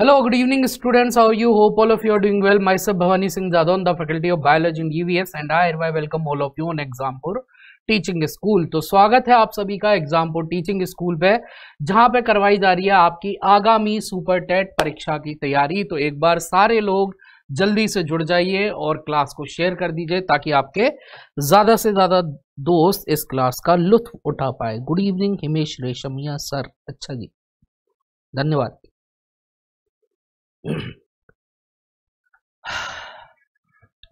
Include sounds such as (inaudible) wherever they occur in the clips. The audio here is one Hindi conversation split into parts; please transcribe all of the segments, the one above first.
Good evening students students. You hope all of you are doing well well. Myself Bhavani Singh Jadon, the faculty of biology in UVS and I hereby welcome all of you on Exampur teaching school तो स्वागत है आप सभी का एग्जामपुर टीचिंग स्कूल पे जहां पे करवाई जा रही है आपकी आगामी सुपर टेट परीक्षा की तैयारी तो एक बार सारे लोग जल्दी से जुड़ जाइए और क्लास को शेयर कर दीजिए ताकि आपके ज़्यादा से ज़्यादा दोस्त इस क्लास का लुत्फ उठा पाए good evening Himesh Reshammiya sir अच्छा जी धन्यवाद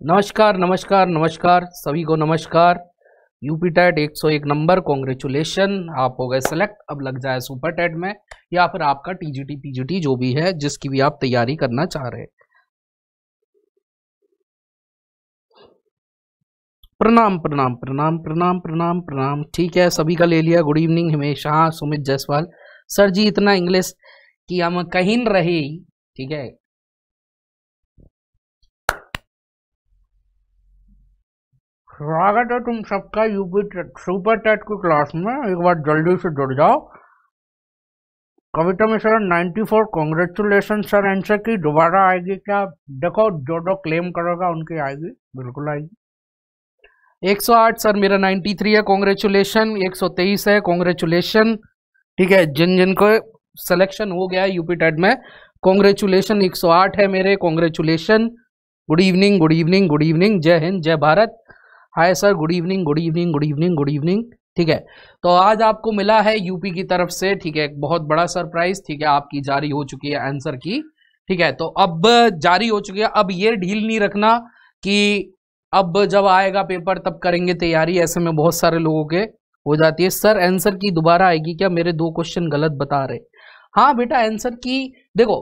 नमस्कार नमस्कार नमस्कार सभी को नमस्कार यूपी टेट 101 नंबर कॉन्ग्रेचुलेशन आप हो गए सेलेक्ट अब लग जाए सुपर टेट में या फिर आपका टीजीटी पीजीटी जो भी है जिसकी भी आप तैयारी करना चाह रहे प्रणाम प्रणाम प्रणाम प्रणाम प्रणाम प्रणाम ठीक है सभी का ले लिया गुड इवनिंग हिमेश हाँ सुमित जायसवाल सर जी इतना इंग्लिश कि हम कहीं रहे ठीक है स्वागत है तुम सबका यूपी सुपर टेट की क्लास में एक बार जल्दी से जुड़ जाओ Kavita Mishra 94 four congratulation sir answer key दोबारा आएगी क्या देखो जो जो क्लेम करोगा उनकी आएगी बिल्कुल आएगी 108 सर मेरा 93 है कॉन्ग्रेचुलेशन 123 है कॉन्ग्रेचुलेशन ठीक है जिन जिनको सिलेक्शन हो गया है यूपी टेट में कॉन्ग्रेचुलेशन 108 है मेरे congratulation good evening good evening good evening जय हिंद जय Bharat hi sir good evening good evening good evening good evening ठीक है तो आज आपको मिला है यूपी की तरफ से ठीक है एक बहुत बड़ा सरप्राइज ठीक है आपकी जारी हो चुकी है आंसर की ठीक है तो अब जारी हो चुकी है अब ये ढील नहीं रखना कि अब जब आएगा पेपर तब करेंगे तैयारी ऐसे में बहुत सारे लोगों के हो जाती है सर आंसर की दोबारा आएगी क्या मेरे दो क्वेश्चन गलत बता रहे हाँ बेटा आंसर की देखो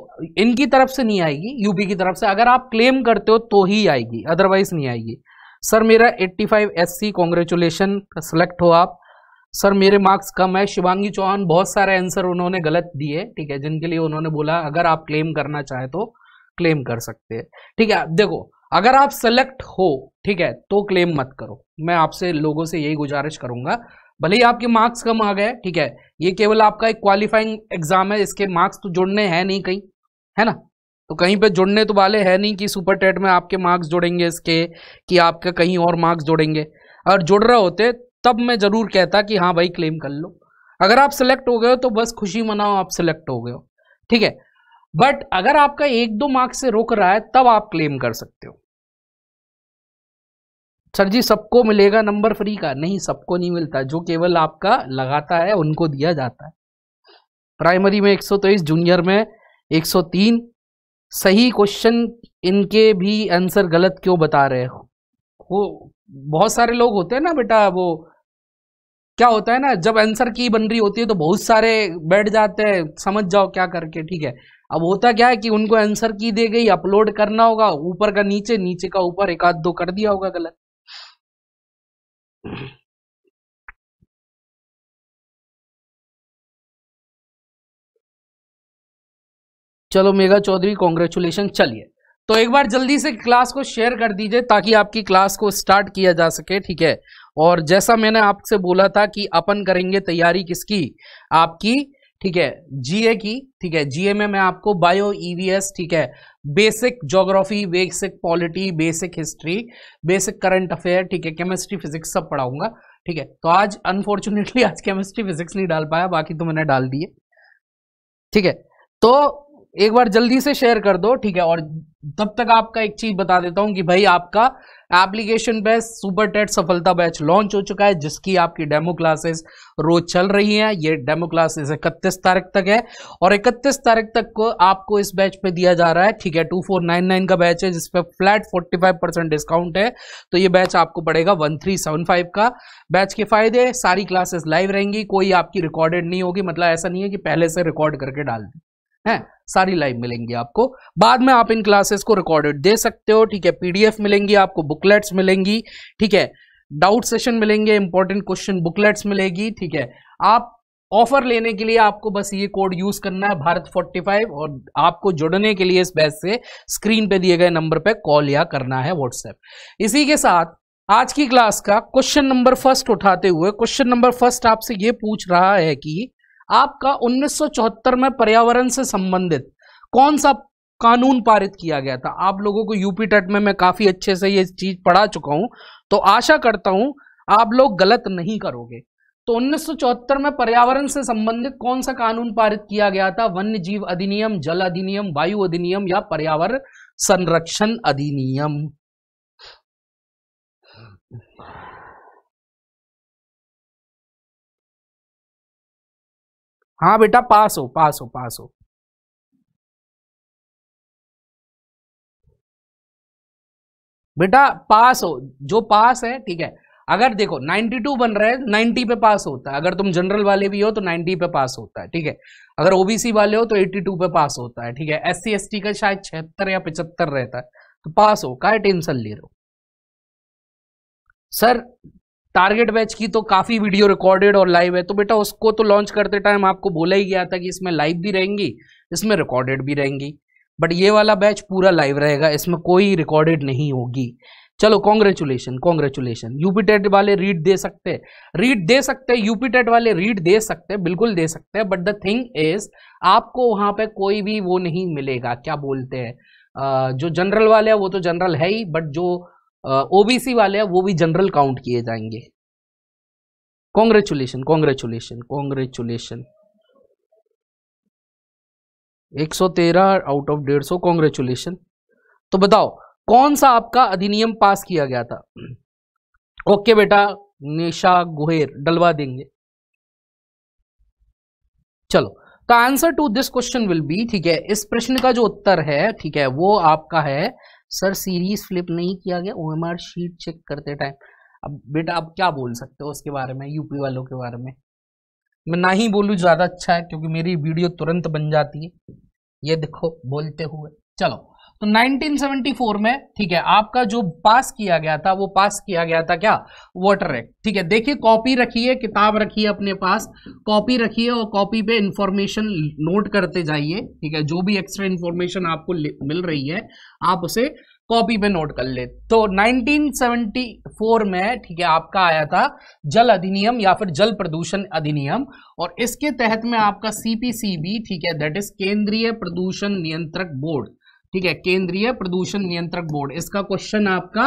इनकी तरफ से नहीं आएगी यूपी की तरफ से अगर आप क्लेम करते हो तो ही आएगी अदरवाइज नहीं आएगी सर मेरा 85 five S C congratulation select हो आप सर मेरे मार्क्स कम है शिवांगी चौहान बहुत सारे आंसर उन्होंने गलत दिए ठीक है जिनके लिए उन्होंने बोला अगर आप क्लेम करना चाहे तो क्लेम कर सकते हैं ठीक है देखो अगर आप सेलेक्ट हो ठीक है तो क्लेम मत करो मैं आपसे लोगों से यही गुजारिश करूंगा भले ही आपके मार्क्स कम आ गए ठीक है ये केवल आपका एक क्वालिफाइंग एग्जाम है इसके मार्क्स तो जुड़ने हैं नहीं कहीं है ना तो कहीं पे जुड़ने तो वाले है नहीं कि सुपर टेट में आपके मार्क्स जुड़ेंगे इसके कि आपका कहीं और मार्क्स जुड़ेंगे अगर जुड़ रहे होते तब मैं ज़रूर कहता कि हाँ भाई क्लेम कर लो अगर आप सिलेक्ट हो गए हो तो बस खुशी मनाओ आप सिलेक्ट हो गए हो ठीक है बट अगर आपका एक दो मार्क्स से रुक रहा है तब आप क्लेम कर सकते हो सर जी सबको मिलेगा नंबर फ्री का नहीं सबको नहीं मिलता जो केवल आपका लगाता है उनको दिया जाता है प्राइमरी में 123 जूनियर में 103 सही क्वेश्चन इनके भी आंसर गलत क्यों बता रहे हो वो बहुत सारे लोग होते हैं ना बेटा वो क्या होता है ना जब आंसर की बन रही होती है तो बहुत सारे बैठ जाते हैं समझ जाओ क्या करके ठीक है अब होता क्या है कि उनको आंसर की दे गई अपलोड करना होगा ऊपर का नीचे नीचे का ऊपर एक आध दो कर दिया होगा गलत चलो मेघा चौधरी कॉन्ग्रेचुलेशन चलिए तो एक बार जल्दी से क्लास को शेयर कर दीजिए ताकि आपकी क्लास को स्टार्ट किया जा सके ठीक है और जैसा मैंने आपसे बोला था कि अपन करेंगे तैयारी किसकी आपकी ठीक है जीए की ठीक है जीए में मैं आपको बायो ईवीएस e ठीक है basic geography basic polity basic history basic current affair ठीक है केमिस्ट्री फिजिक्स सब पढ़ाऊंगा ठीक है तो आज अनफॉर्चुनेटली आज केमिस्ट्री फिजिक्स नहीं डाल पाया बाकी तो मैंने डाल दिए ठीक है तो एक बार जल्दी से शेयर कर दो ठीक है और तब तक आपका एक चीज बता देता हूं कि भाई आपका एप्लीकेशन बैच सुपर टेट सफलता बैच लॉन्च हो चुका है जिसकी आपकी डेमो क्लासेस रोज चल रही हैं ये डेमो क्लासेस इकतीस तारीख तक है और इकतीस तारीख तक को आपको इस बैच पे दिया जा रहा है ठीक है टू फोर नाइन नाइन का बैच है जिसपे flat forty five percent discount है तो ये बैच आपको पड़ेगा वन थ्री सेवन फाइव का बैच के फायदे सारी क्लासेस लाइव रहेंगी कोई आपकी रिकॉर्डेड नहीं होगी मतलब ऐसा नहीं है कि पहले से रिकॉर्ड करके डाल दी है सारी लाइव मिलेंगी आपको बाद में आप इन क्लासेस को रिकॉर्डेड दे सकते हो ठीक है पीडीएफ मिलेंगी आपको बुकलेट्स मिलेंगी ठीक है डाउट सेशन मिलेंगे इंपॉर्टेंट क्वेश्चन बुकलेट्स मिलेगी ठीक है आप ऑफर लेने के लिए आपको बस ये कोड यूज करना है भारत 45 और आपको जुड़ने के लिए इस बैच से स्क्रीन पे दिए गए नंबर पे कॉल या करना है व्हाट्सएप इसी के साथ आज की क्लास का क्वेश्चन नंबर फर्स्ट उठाते हुए क्वेश्चन नंबर फर्स्ट आपसे ये पूछ रहा है कि आपका 1974 में पर्यावरण से संबंधित कौन सा कानून पारित किया गया था आप लोगों को यूपी टेट में मैं काफी अच्छे से ये चीज पढ़ा चुका हूं तो आशा करता हूं आप लोग गलत नहीं करोगे तो 1974 में पर्यावरण से संबंधित कौन सा कानून पारित किया गया था वन्य जीव अधिनियम जल अधिनियम वायु अधिनियम या पर्यावरण संरक्षण अधिनियम हाँ बेटा पास हो पास हो पास हो बेटा पास हो जो पास है ठीक है अगर देखो 92 बन रहा है 90 पे पास होता है अगर तुम जनरल वाले भी हो तो 90 पे पास होता है ठीक है अगर ओबीसी वाले हो तो 82 पे पास होता है ठीक है एस सी का शायद छिहत्तर या पिछहत्तर रहता है तो पास हो का टेंशन ले रहे हो सर टारगेट बैच की तो काफ़ी वीडियो रिकॉर्डेड और लाइव है तो बेटा उसको तो लॉन्च करते टाइम आपको बोला ही गया था कि इसमें लाइव भी रहेंगी इसमें रिकॉर्डेड भी रहेंगी बट ये वाला बैच पूरा लाइव रहेगा इसमें कोई रिकॉर्डेड नहीं होगी चलो कॉन्ग्रेचुलेशन कॉन्ग्रेचुलेशन यूपी टेट वाले रीड दे सकते हैं रीड दे सकते हैं यूपी टेट वाले रीड दे सकते हैं बिल्कुल दे सकते हैं बट द थिंग इज आपको वहां पे कोई भी वो नहीं मिलेगा क्या बोलते हैं जो जनरल वाले हैं वो तो जनरल है ही बट जो ओबीसी वाले हैं वो भी जनरल काउंट किए जाएंगे congratulation congratulation congratulation 113 out of 150 congratulation तो बताओ कौन सा आपका अधिनियम पास किया गया था ओके बेटा निशा गुहेर डलवा देंगे चलो तो answer to this question will be ठीक है इस प्रश्न का जो उत्तर है ठीक है वो आपका है सर सीरीज फ्लिप नहीं किया गया ओ शीट चेक करते टाइम अब बेटा आप क्या बोल सकते हो उसके बारे में यूपी वालों के बारे में मैं ना ही बोलूँ ज़्यादा अच्छा है क्योंकि मेरी वीडियो तुरंत बन जाती है ये देखो बोलते हुए चलो तो 1974 में ठीक है आपका जो पास किया गया था वो पास किया गया था क्या वाटर एक्ट ठीक है देखिए कॉपी रखिए किताब रखिए अपने पास कॉपी रखिए और कॉपी पे इंफॉर्मेशन नोट करते जाइए ठीक है जो भी एक्स्ट्रा इंफॉर्मेशन आपको मिल रही है आप उसे कॉपी पे नोट कर ले तो 1974 में ठीक है आपका आया था जल अधिनियम या फिर जल प्रदूषण अधिनियम और इसके तहत में आपका सीपीसीबी ठीक है दैट इज केंद्रीय प्रदूषण नियंत्रक बोर्ड ठीक है केंद्रीय प्रदूषण नियंत्रक बोर्ड इसका क्वेश्चन आपका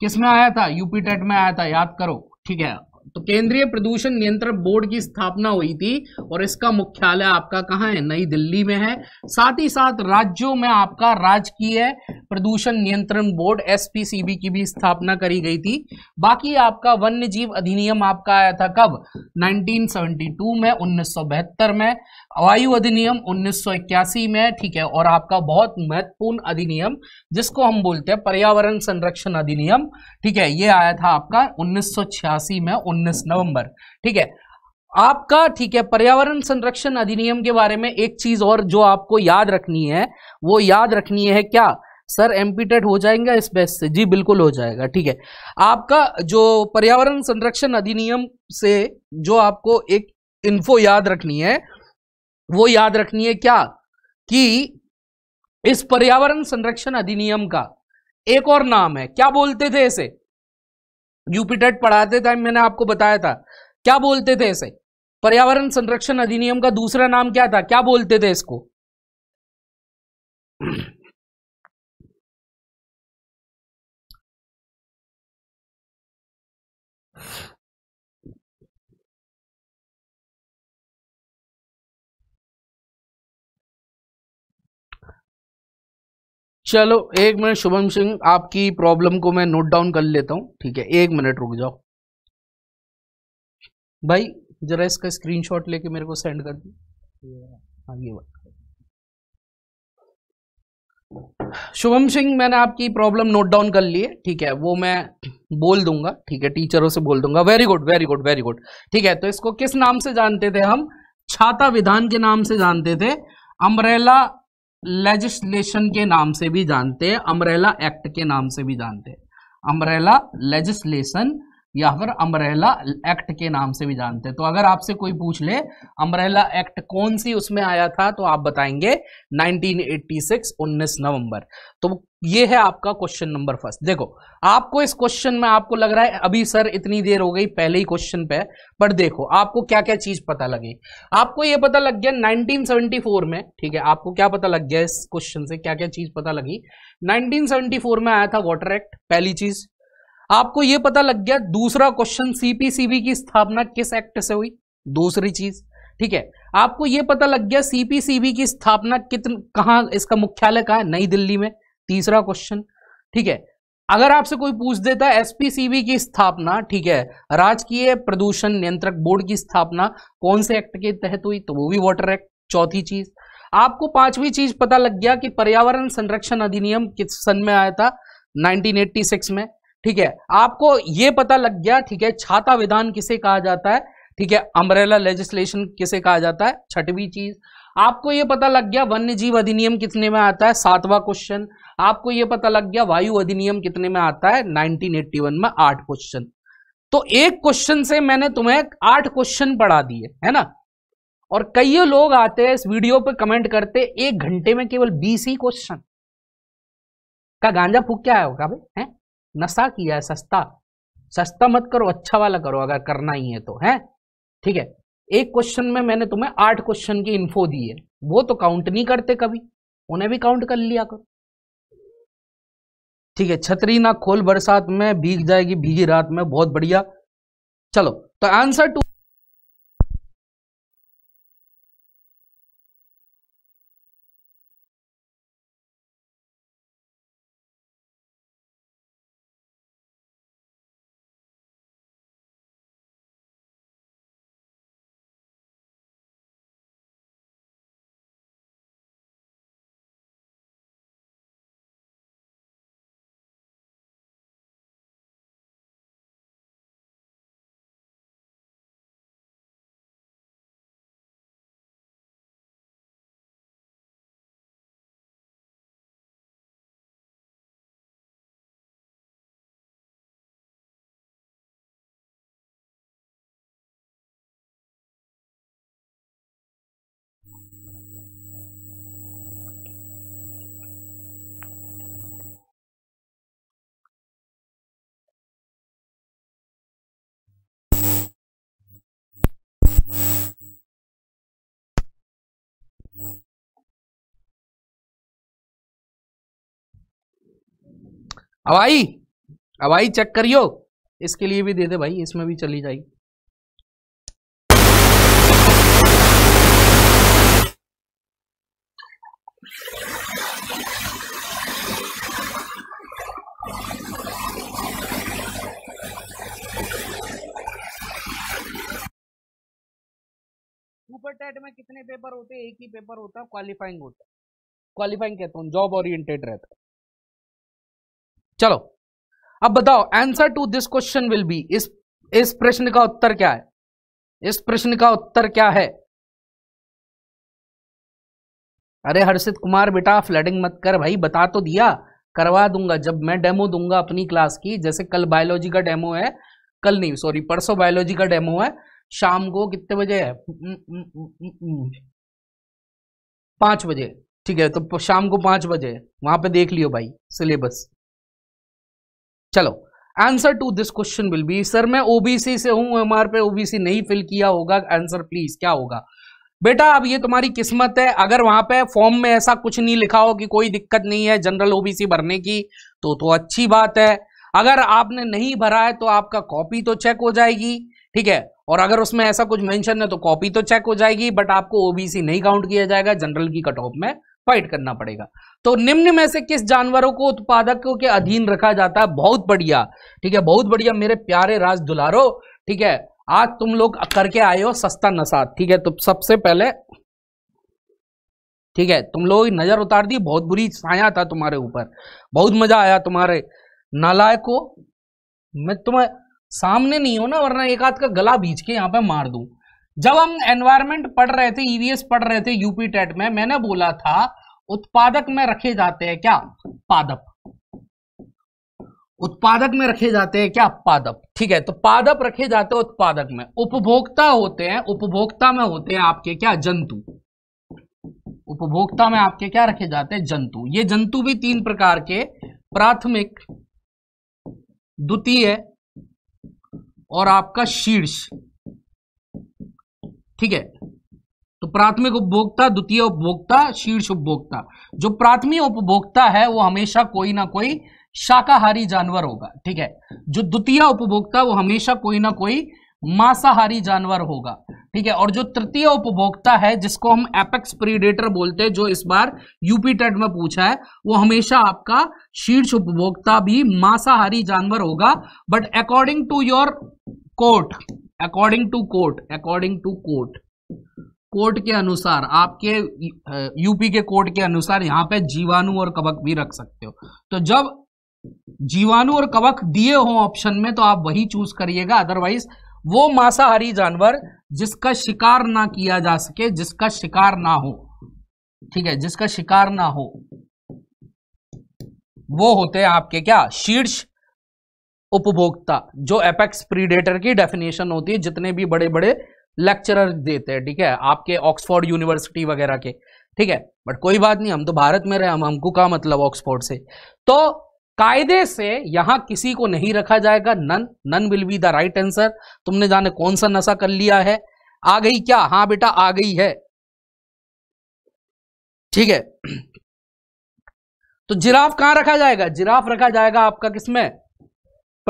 किस में आया था यूपी टेट में आया था याद करो ठीक है तो केंद्रीय प्रदूषण नियंत्रण बोर्ड की स्थापना हुई थी और इसका मुख्यालय आपका कहां है नई दिल्ली में है साथ ही साथ राज्यों में आपका राजकीय प्रदूषण नियंत्रण बोर्ड एसपीसीबी की भी स्थापना करी गई थी बाकी आपका वन्य जीव अधिनियम आपका आया था कब 1972 में 1972 में वायु अधिनियम उन्नीस में ठीक है और आपका बहुत महत्वपूर्ण अधिनियम जिसको हम बोलते हैं पर्यावरण संरक्षण अधिनियम ठीक है ये आया था आपका उन्नीस में 19 नवंबर ठीक है आपका ठीक है पर्यावरण संरक्षण अधिनियम के बारे में एक चीज और जो आपको याद रखनी है वो याद रखनी है क्या सर एम्पीटेड हो जाएगा इस बेस से जी बिल्कुल हो जाएगा ठीक है आपका जो पर्यावरण संरक्षण अधिनियम से जो आपको एक इन्फो याद रखनी है वो याद रखनी है क्या कि इस पर्यावरण संरक्षण अधिनियम का एक और नाम है क्या बोलते थे इसे यूपीटेट पढ़ाते थे मैंने आपको बताया था क्या बोलते थे इसे पर्यावरण संरक्षण अधिनियम का दूसरा नाम क्या था क्या बोलते थे इसको चलो एक मिनट शुभम सिंह आपकी प्रॉब्लम को मैं नोट डाउन कर लेता हूँ ठीक है एक मिनट रुक जाओ भाई जरा इसका स्क्रीनशॉट लेके मेरे को सेंड कर दी आगे बात शुभम सिंह मैंने आपकी प्रॉब्लम नोट डाउन कर ली है ठीक है वो मैं बोल दूंगा ठीक है टीचरों से बोल दूंगा very good very good very good ठीक है तो इसको किस नाम से जानते थे हम छाता विधान के नाम से जानते थे अम्ब्रेला लेजिस्लेशन के नाम से भी जानते हैं अमरेला एक्ट के नाम से भी जानते हैं अमरेला लेजिस्लेशन या फिर अम्बरेला एक्ट के नाम से भी जानते हैं तो अगर आपसे कोई पूछ ले अम्बरेला एक्ट कौन सी उसमें आया था तो आप बताएंगे 1986 19 नवंबर तो ये है आपका क्वेश्चन नंबर फर्स्ट देखो आपको इस क्वेश्चन में आपको लग रहा है अभी सर इतनी देर हो गई पहले ही क्वेश्चन पे पर देखो आपको क्या क्या चीज पता लगी आपको ये पता लग गया नाइनटीन में ठीक है आपको क्या पता लग गया इस क्वेश्चन से क्या क्या चीज पता लगी 1974 में आया था वाटर एक्ट पहली चीज आपको यह पता लग गया दूसरा क्वेश्चन सीपीसीबी की स्थापना किस एक्ट से हुई दूसरी चीज ठीक है आपको यह पता लग गया सीपीसीबी की स्थापना कितन कहां इसका मुख्यालय कहा नई दिल्ली में तीसरा क्वेश्चन ठीक है अगर आपसे कोई पूछ देता है एसपीसीबी की स्थापना ठीक है राजकीय प्रदूषण नियंत्रक बोर्ड की स्थापना कौन से एक्ट के तहत हुई तो वो भी वाटर एक्ट चौथी चीज आपको पांचवी चीज पता लग गया कि पर्यावरण संरक्षण अधिनियम किस सन में आया था 1986 में ठीक है आपको ये पता लग गया ठीक है छाता विधान किसे कहा जाता है ठीक है अम्ब्रेला लेजिस्लेशन किसे कहा जाता है छठवीं चीज आपको ये पता लग गया वन्य जीव अधिनियम कितने में आता है सातवां क्वेश्चन आपको ये पता लग गया वायु अधिनियम कितने में आता है 1981 में आठ क्वेश्चन तो एक क्वेश्चन से मैंने तुम्हें आठ क्वेश्चन पढ़ा दिए है ना और कई लोग आते हैं इस वीडियो पर कमेंट करते एक घंटे में केवल बीस ही क्वेश्चन का गांजा फूक क्या होगा भाई है नशा किया है सस्ता सस्ता मत करो अच्छा वाला करो अगर करना ही है तो है ठीक है एक क्वेश्चन में मैंने तुम्हें आठ क्वेश्चन की इन्फो दी है वो तो काउंट नहीं करते कभी उन्हें भी काउंट कर लिया करो ठीक है छतरी ना खोल बरसात में भीग जाएगी भीगी रात में बहुत बढ़िया चलो तो आंसर टू अब आई चेक करियो इसके लिए भी दे दे भाई इसमें भी चली जाएगी सुपर टेट में कितने पेपर होते हैं एक ही पेपर होता है क्वालिफाइंग होता है क्वालिफाइंग कहता हूं जॉब ओरिएंटेड रहता है चलो अब बताओ answer to this question will be इस इस प्रश्न का उत्तर क्या है इस प्रश्न का उत्तर क्या है अरे हर्षित कुमार बेटा फ्लडिंग मत कर भाई बता तो दिया करवा दूंगा जब मैं डेमो दूंगा अपनी क्लास की जैसे कल बायोलॉजी का डेमो है कल नहीं सॉरी परसों बायोलॉजी का डेमो है शाम को कितने बजे है पांच बजे ठीक है तो शाम को पांच बजे वहां पे देख लियो भाई सिलेबस चलो answer to this question will be sir मैं ओबीसी से हूं एमआर पे ओबीसी नहीं फिल किया होगा आंसर प्लीज क्या होगा बेटा अब ये तुम्हारी किस्मत है अगर वहां पे फॉर्म में ऐसा कुछ नहीं लिखा हो कि कोई दिक्कत नहीं है जनरल ओबीसी भरने की तो तो अच्छी बात है अगर आपने नहीं भरा है तो आपका कॉपी तो चेक हो जाएगी ठीक है और अगर उसमें ऐसा कुछ मेंशन है तो कॉपी तो चेक हो जाएगी बट आपको ओबीसी नहीं काउंट किया जाएगा जनरल की कट ऑफ में फाइट करना पड़ेगा तो निम्न में से किस जानवरों को उत्पादकों के अधीन रखा जाता है बहुत बढ़िया ठीक है बहुत बढ़िया मेरे प्यारे राज दुलारो ठीक है आज तुम लोग करके आए हो सस्ता नशा ठीक है तो सबसे पहले ठीक है तुम लोग नजर उतार दी बहुत बुरी छाया था तुम्हारे ऊपर बहुत मजा आया तुम्हारे नालायक को मैं तुम्हें सामने नहीं हो ना वरना एक हाथ का गला बीच के यहाँ पे मार दूं जब हम एनवायरमेंट पढ़ रहे थे ईवीएस e पढ़ रहे थे यूपी टेट में मैंने बोला था उत्पादक में रखे जाते हैं क्या पादप उत्पादक में रखे जाते हैं क्या पादप ठीक है तो पादप रखे जाते हैं उत्पादक में उपभोक्ता होते हैं उपभोक्ता में होते हैं आपके क्या जंतु उपभोक्ता में आपके क्या रखे जाते हैं जंतु ये जंतु भी तीन प्रकार के प्राथमिक द्वितीय और आपका शीर्ष ठीक है तो प्राथमिक उपभोक्ता द्वितीय उपभोक्ता शीर्ष उपभोक्ता जो प्राथमिक उपभोक्ता है वो हमेशा कोई ना कोई शाकाहारी जानवर होगा ठीक है जो द्वितीय उपभोक्ता वो हमेशा कोई ना कोई मांसाहारी जानवर होगा ठीक है और जो तृतीय उपभोक्ता है जिसको हम एपेक्स प्रीडेटर बोलते हैं जो इस बार यूपी टेट में पूछा है वो हमेशा आपका शीर्ष उपभोक्ता भी मांसाहारी जानवर होगा but according to your court according to court according to court court के अनुसार आपके यूपी के कोर्ट के अनुसार यहां पे जीवाणु और कवक भी रख सकते हो तो जब जीवाणु और कवक दिए हो ऑप्शन में तो आप वही चूज करिएगा अदरवाइज वो मांसाहारी जानवर जिसका शिकार ना किया जा सके जिसका शिकार ना हो ठीक है जिसका शिकार ना हो वो होते हैं आपके क्या शीर्ष उपभोक्ता जो एपेक्स प्रीडेटर की डेफिनेशन होती है जितने भी बड़े बड़े लेक्चरर देते हैं ठीक है आपके ऑक्सफोर्ड यूनिवर्सिटी वगैरह के ठीक है बट कोई बात नहीं हम तो भारत में रहे हम हमको का मतलब ऑक्सफोर्ड से तो कायदे से यहां किसी को नहीं रखा जाएगा none none will be the right answer तुमने जाने कौन सा नशा कर लिया है आ गई क्या हाँ बेटा आ गई है ठीक है तो जिराफ कहां रखा जाएगा जिराफ रखा जाएगा आपका किसमें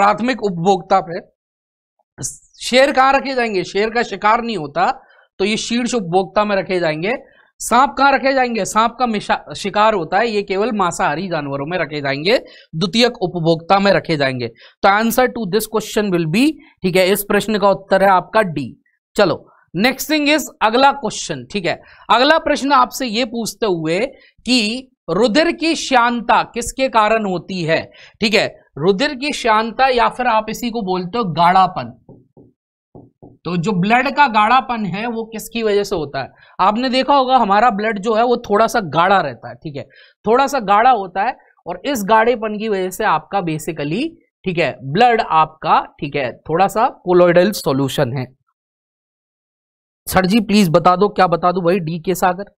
प्राथमिक उपभोक्ता पे शेर कहां रखे जाएंगे शेर का शिकार नहीं होता तो ये शीर्ष उपभोक्ता में रखे जाएंगे सांप कहाँ रखे जाएंगे सांप का शिकार होता है ये केवल मांसाहारी जानवरों में रखे जाएंगे द्वितीय उपभोक्ता में रखे जाएंगे तो answer to this question will be ठीक है इस प्रश्न का उत्तर है आपका डी चलो नेक्स्ट थिंग इज अगला क्वेश्चन ठीक है अगला प्रश्न आपसे ये पूछते हुए कि रुधिर की श्यांता किसके कारण होती है ठीक है रुधिर की श्यांता या फिर आप इसी को बोलते हो गाढ़ापन तो जो ब्लड का गाढ़ापन है वो किसकी वजह से होता है आपने देखा होगा हमारा ब्लड जो है वो थोड़ा सा गाढ़ा रहता है ठीक है थोड़ा सा गाढ़ा होता है और इस गाढ़ेपन की वजह से आपका बेसिकली ठीक है ब्लड आपका ठीक है थोड़ा सा कोलोइडल सॉल्यूशन है सर जी प्लीज बता दो क्या बता दो भाई डी के सागर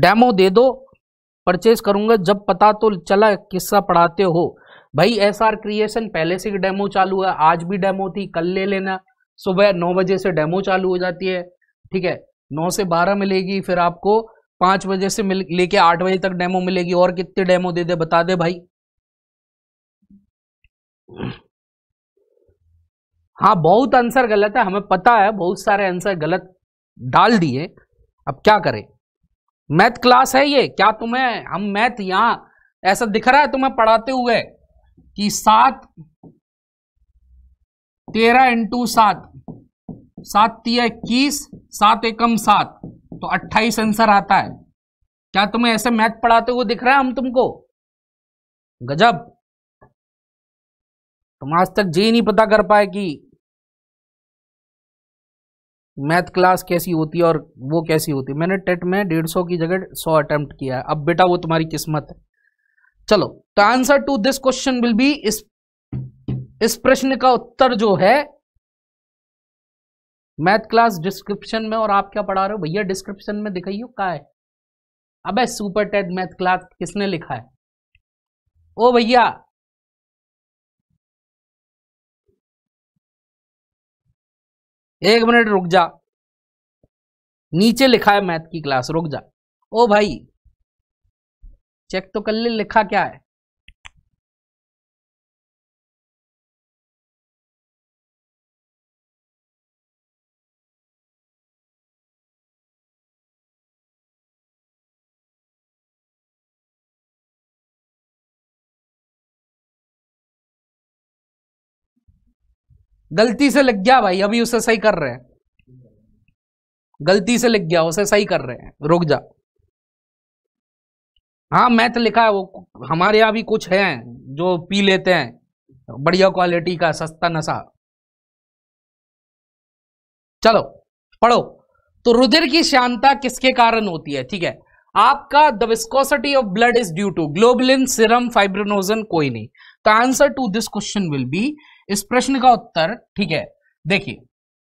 डेमो दे दो परचेज करूंगा जब पता तो चला किस्सा पढ़ाते हो भाई एस आर क्रिएशन पहले से डेमो चालू है आज भी डेमो थी कल ले लेना सुबह नौ बजे से डेमो चालू हो जाती है ठीक है नौ से बारह मिलेगी फिर आपको पांच बजे से मिल लेके आठ बजे तक डेमो मिलेगी और कितने डेमो दे दे बता दे भाई हाँ बहुत आंसर गलत है हमें पता है बहुत सारे आंसर गलत डाल दिए अब क्या करें मैथ क्लास है ये क्या तुम्हें हम मैथ यहां ऐसा दिख रहा है तुम्हें पढ़ाते हुए कि सात तेरह इंटू सात सात तिया इक्कीस सात एकम सात तो अट्ठाईस आंसर आता है क्या तुम्हें ऐसे मैथ पढ़ाते हुए दिख रहा है हम तुमको गजब तुम आज तक जी नहीं पता कर पाए कि मैथ क्लास कैसी होती है और वो कैसी होती है मैंने टेट में डेढ़ सौ की जगह सौ अटेम्प्ट किया है अब बेटा वो तुम्हारी किस्मत है चलो तो answer to this question will be इस इस प्रश्न का उत्तर जो है मैथ क्लास डिस्क्रिप्शन में और आप क्या पढ़ा रहे हो भैया डिस्क्रिप्शन में दिखाइयो का है अबे सुपर टेड मैथ क्लास किसने लिखा है ओ भैया एक मिनट रुक जा नीचे लिखा है मैथ की क्लास रुक जा ओ भाई चेक तो कर ले लिखा क्या है गलती से लग गया भाई अभी उसे सही कर रहे हैं गलती से लग गया उसे सही कर रहे हैं रुक जा हाँ मैथ लिखा है वो हमारे यहाँ भी कुछ हैं जो पी लेते हैं बढ़िया क्वालिटी का सस्ता नशा चलो पढ़ो तो रुधिर की शांता किसके कारण होती है ठीक है आपका the viscosity of blood is due to globulin serum fibrinogen कोई नहीं तो answer to this question will be इस प्रश्न का उत्तर ठीक है देखिए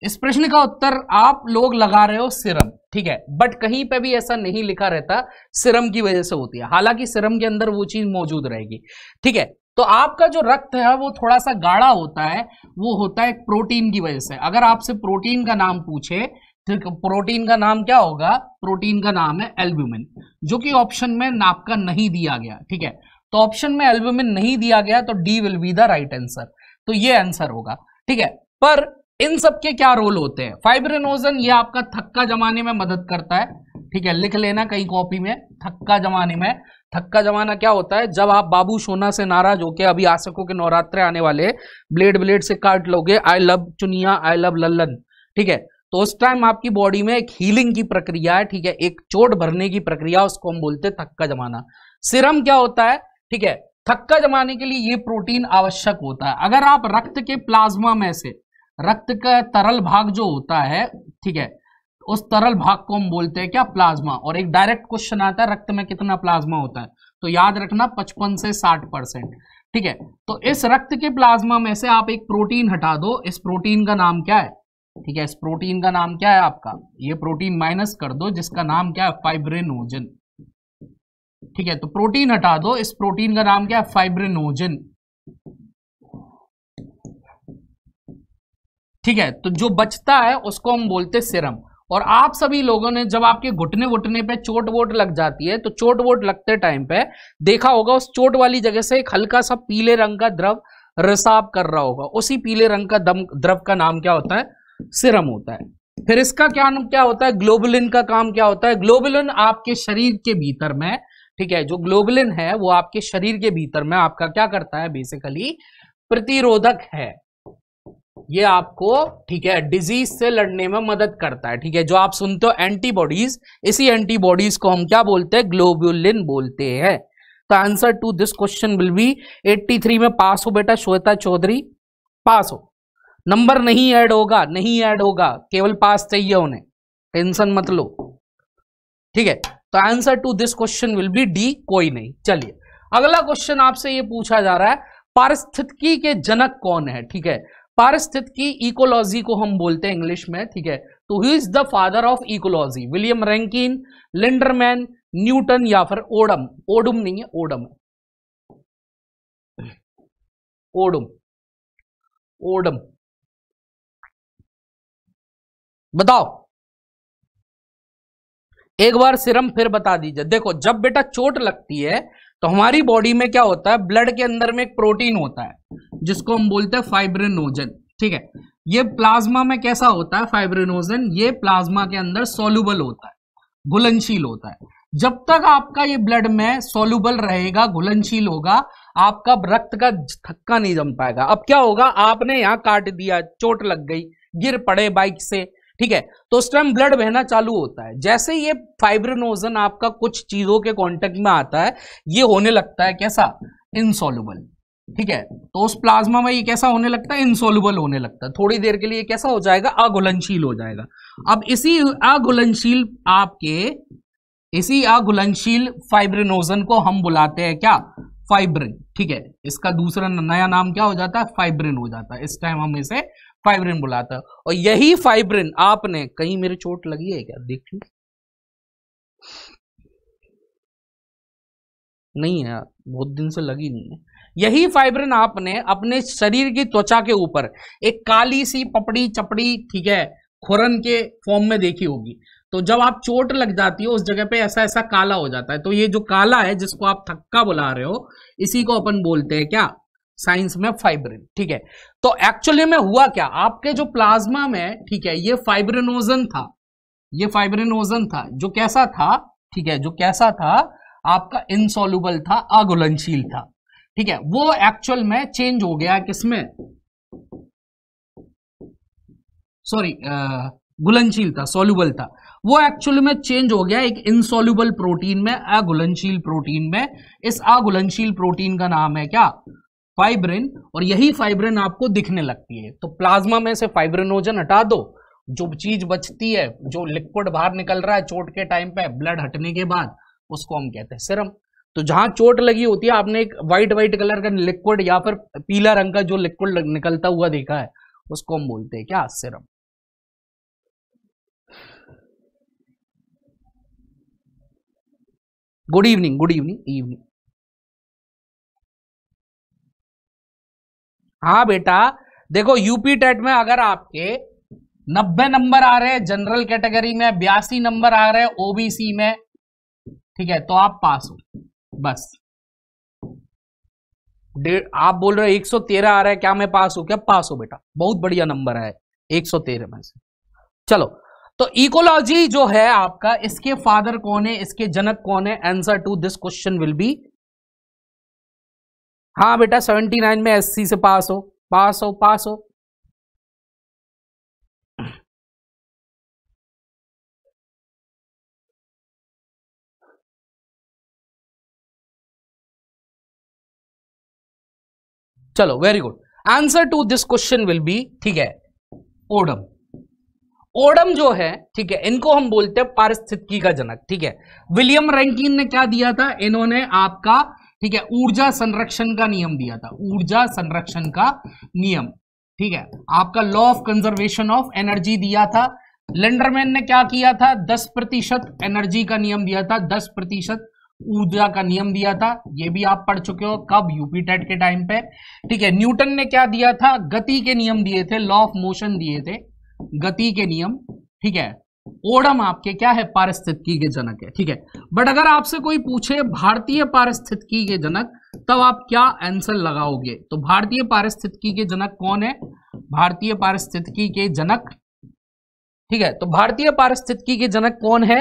इस प्रश्न का उत्तर आप लोग लगा रहे हो सिरम ठीक है बट कहीं पे भी ऐसा नहीं लिखा रहता सिरम की वजह से होती है हालांकि सिरम के अंदर वो चीज मौजूद रहेगी ठीक है तो आपका जो रक्त है वो थोड़ा सा गाढ़ा होता है वो होता है प्रोटीन की वजह से अगर आपसे प्रोटीन का नाम पूछे ठीक तो प्रोटीन का नाम क्या होगा प्रोटीन का नाम है एल्ब्यूमिन जो कि ऑप्शन में का नहीं दिया गया ठीक है तो ऑप्शन में एल्ब्यूमिन नहीं दिया गया तो D will be the right answer तो ये आंसर होगा ठीक है पर इन सब के क्या रोल होते हैं फाइब्रिनोजन ये आपका थक्का जमाने में मदद करता है ठीक है लिख लेना कहीं कॉपी में थक्का जमाने में थक्का जमाना क्या होता है जब आप बाबू सोना से नाराज होके अभी आशको के नवरात्र आने वाले ब्लेड ब्लेड से काट लोगे I love Chuniya I love Lallan ठीक है तो उस टाइम आपकी बॉडी में एक हीलिंग की प्रक्रिया है ठीक है एक चोट भरने की प्रक्रिया उसको हम बोलते हैं थक्का जमाना सिरम क्या होता है ठीक है थक्का जमाने के लिए ये प्रोटीन आवश्यक होता है अगर आप रक्त के प्लाज्मा में से रक्त का तरल भाग जो होता है ठीक है उस तरल भाग को हम बोलते हैं क्या प्लाज्मा और एक डायरेक्ट क्वेश्चन आता है रक्त में कितना प्लाज्मा होता है तो याद रखना 55 से 60 परसेंट ठीक है तो इस रक्त के प्लाज्मा में से आप एक प्रोटीन हटा दो इस प्रोटीन का नाम क्या है ठीक है इस प्रोटीन का नाम क्या है आपका ये प्रोटीन माइनस कर दो जिसका नाम क्या है फाइब्रेनोजन ठीक है तो प्रोटीन हटा दो इस प्रोटीन का नाम क्या है फाइब्रेनोजन ठीक है तो जो बचता है उसको हम बोलते सिरम और आप सभी लोगों ने जब आपके घुटने वुटने पे चोट वोट लग जाती है तो चोट वोट लगते टाइम पे देखा होगा उस चोट वाली जगह से एक हल्का सा पीले रंग का द्रव रिसाव कर रहा होगा उसी पीले रंग का दम द्रव का नाम क्या होता है सिरम होता है फिर इसका क्या नाम क्या होता है ग्लोबुलिन का काम क्या होता है ग्लोबुलिन आपके शरीर के भीतर में ठीक है जो ग्लोबुलिन है वो आपके शरीर के भीतर में आपका क्या करता है बेसिकली प्रतिरोधक है ये आपको ठीक है डिजीज से लड़ने में मदद करता है ठीक है जो आप सुनते हो एंटीबॉडीज इसी एंटीबॉडीज को हम क्या बोलते हैं ग्लोबुलिन बोलते हैं तो answer to this question will be 83 में पास हो बेटा श्वेता चौधरी पास हो नंबर नहीं ऐड होगा नहीं ऐड होगा केवल पास चाहिए उन्हें टेंशन मत लो ठीक है तो answer to this question will be D कोई नहीं चलिए अगला क्वेश्चन आपसे ये पूछा जा रहा है पारिस्थितिकी के जनक कौन है ठीक है की इकोलॉजी को हम बोलते हैं इंग्लिश में ठीक है तो he is the father of ecology William Rankin Linderman Newton या फिर ओडम ओडम नहीं है ओडम ओडम ओडम बताओ एक बार सिरम फिर बता दीजिए देखो जब बेटा चोट लगती है तो हमारी बॉडी में क्या होता है ब्लड के अंदर में एक प्रोटीन होता है जिसको हम बोलते हैं फाइब्रिनोजन ठीक है ये प्लाज्मा में कैसा होता है फाइब्रिनोजन ये प्लाज्मा के अंदर सोल्यूबल होता है घुलनशील होता है जब तक आपका ये ब्लड में सोल्यूबल रहेगा घुलनशील होगा आपका रक्त का थक्का नहीं जम पाएगा अब क्या होगा आपने यहां काट दिया चोट लग गई गिर पड़े बाइक से ठीक है तो उस टाइम ब्लड बहना चालू होता है जैसे ये फाइब्रोनोजन आपका कुछ चीजों के कांटेक्ट में आता है ये होने लगता है कैसा इनसोल्यूबल ठीक है तो उस प्लाज्मा में ये कैसा होने लगता है इनसोल्यूबल होने लगता है थोड़ी देर के लिए कैसा हो जाएगा अघुलनशील हो जाएगा अब इसी अघुलनशील आपके इसी अघुलनशील फाइब्रिनोजन को हम बुलाते हैं क्या फाइब्रिन ठीक है इसका दूसरा नया नाम क्या हो जाता है फाइब्रिन हो जाता है इस टाइम हम इसे फाइब्रिन बुलाता है और यही फाइब्रिन आपने कहीं मेरी चोट लगी है क्या देख ली नहीं है बहुत दिन से लगी नहीं है यही फाइब्रिन आपने अपने शरीर की त्वचा के ऊपर एक काली सी पपड़ी चपड़ी ठीक है खुरन के फॉर्म में देखी होगी तो जब आप चोट लग जाती हो उस जगह पे ऐसा ऐसा काला हो जाता है तो ये जो काला है जिसको आप थक्का बुला रहे हो इसी को अपन बोलते हैं क्या साइंस में फाइब्रिन ठीक है तो एक्चुअली में हुआ क्या आपके जो प्लाज्मा में ठीक है ये फाइब्रिनोजन था ये फाइब्रिनोजन था जो कैसा था ठीक है जो कैसा था आपका इनसॉल्युबल था अघुलनशील था ठीक है वो एक्चुअल में चेंज हो गया किसमें सॉरी घुलनशील था सोल्यूबल था वो एक्चुअल में चेंज हो गया एक इनसोल्यूबल प्रोटीन में अघुलनशील प्रोटीन में इस अघुलनशील प्रोटीन का नाम है क्या फाइब्रिन और यही फाइब्रिन आपको दिखने लगती है तो प्लाज्मा में से फाइब्रिनोजन हटा दो जो चीज बचती है जो लिक्विड बाहर निकल रहा है चोट के टाइम पे ब्लड हटने के बाद उसको हम कहते हैं सिरम तो जहां चोट लगी होती है आपने एक व्हाइट व्हाइट कलर का लिक्विड या फिर पीला रंग का जो लिक्विड निकलता हुआ देखा है उसको हम बोलते हैं क्या serum good evening good evening evening हाँ बेटा देखो यूपी टेट में अगर आपके नब्बे नंबर आ रहे हैं जनरल कैटेगरी में बयासी नंबर आ रहे हैं ओबीसी में ठीक है तो आप पास हो बस आप बोल रहे हो 113 आ रहा है क्या मैं पास हूं क्या पास हो बेटा बहुत बढ़िया नंबर है 113 में से चलो तो इकोलॉजी जो है आपका इसके फादर कौन है इसके जनक कौन है answer to this question will be हाँ बेटा सेवेंटी नाइन में एससी से पास हो पास हो पास हो चलो very good answer to this question will be ठीक है ओडम ओडम जो है ठीक है इनको हम बोलते हैं पारिस्थितिकी का जनक ठीक है विलियम रैंकिन ने क्या दिया था इन्होंने आपका ठीक है ऊर्जा संरक्षण का नियम दिया था ऊर्जा संरक्षण का नियम ठीक है आपका law of conservation of energy दिया था लेंडरमैन ने क्या किया था दस प्रतिशत एनर्जी का नियम दिया था दस प्रतिशत ऊर्जा का नियम दिया था यह भी आप पढ़ चुके हो कब यूपी टेट के टाइम पे ठीक है न्यूटन ने क्या दिया था गति के नियम दिए थे लॉ ऑफ मोशन दिए थे गति के नियम ठीक है ओडम आपके क्या है पारिस्थितिकी के जनक है ठीक है बट अगर आपसे कोई पूछे भारतीय पारिस्थितिकी के जनक तब आप क्या आंसर लगाओगे तो भारतीय पारिस्थितिकी के जनक कौन है भारतीय पारिस्थितिकी के जनक ठीक है तो भारतीय पारिस्थितिकी के जनक कौन है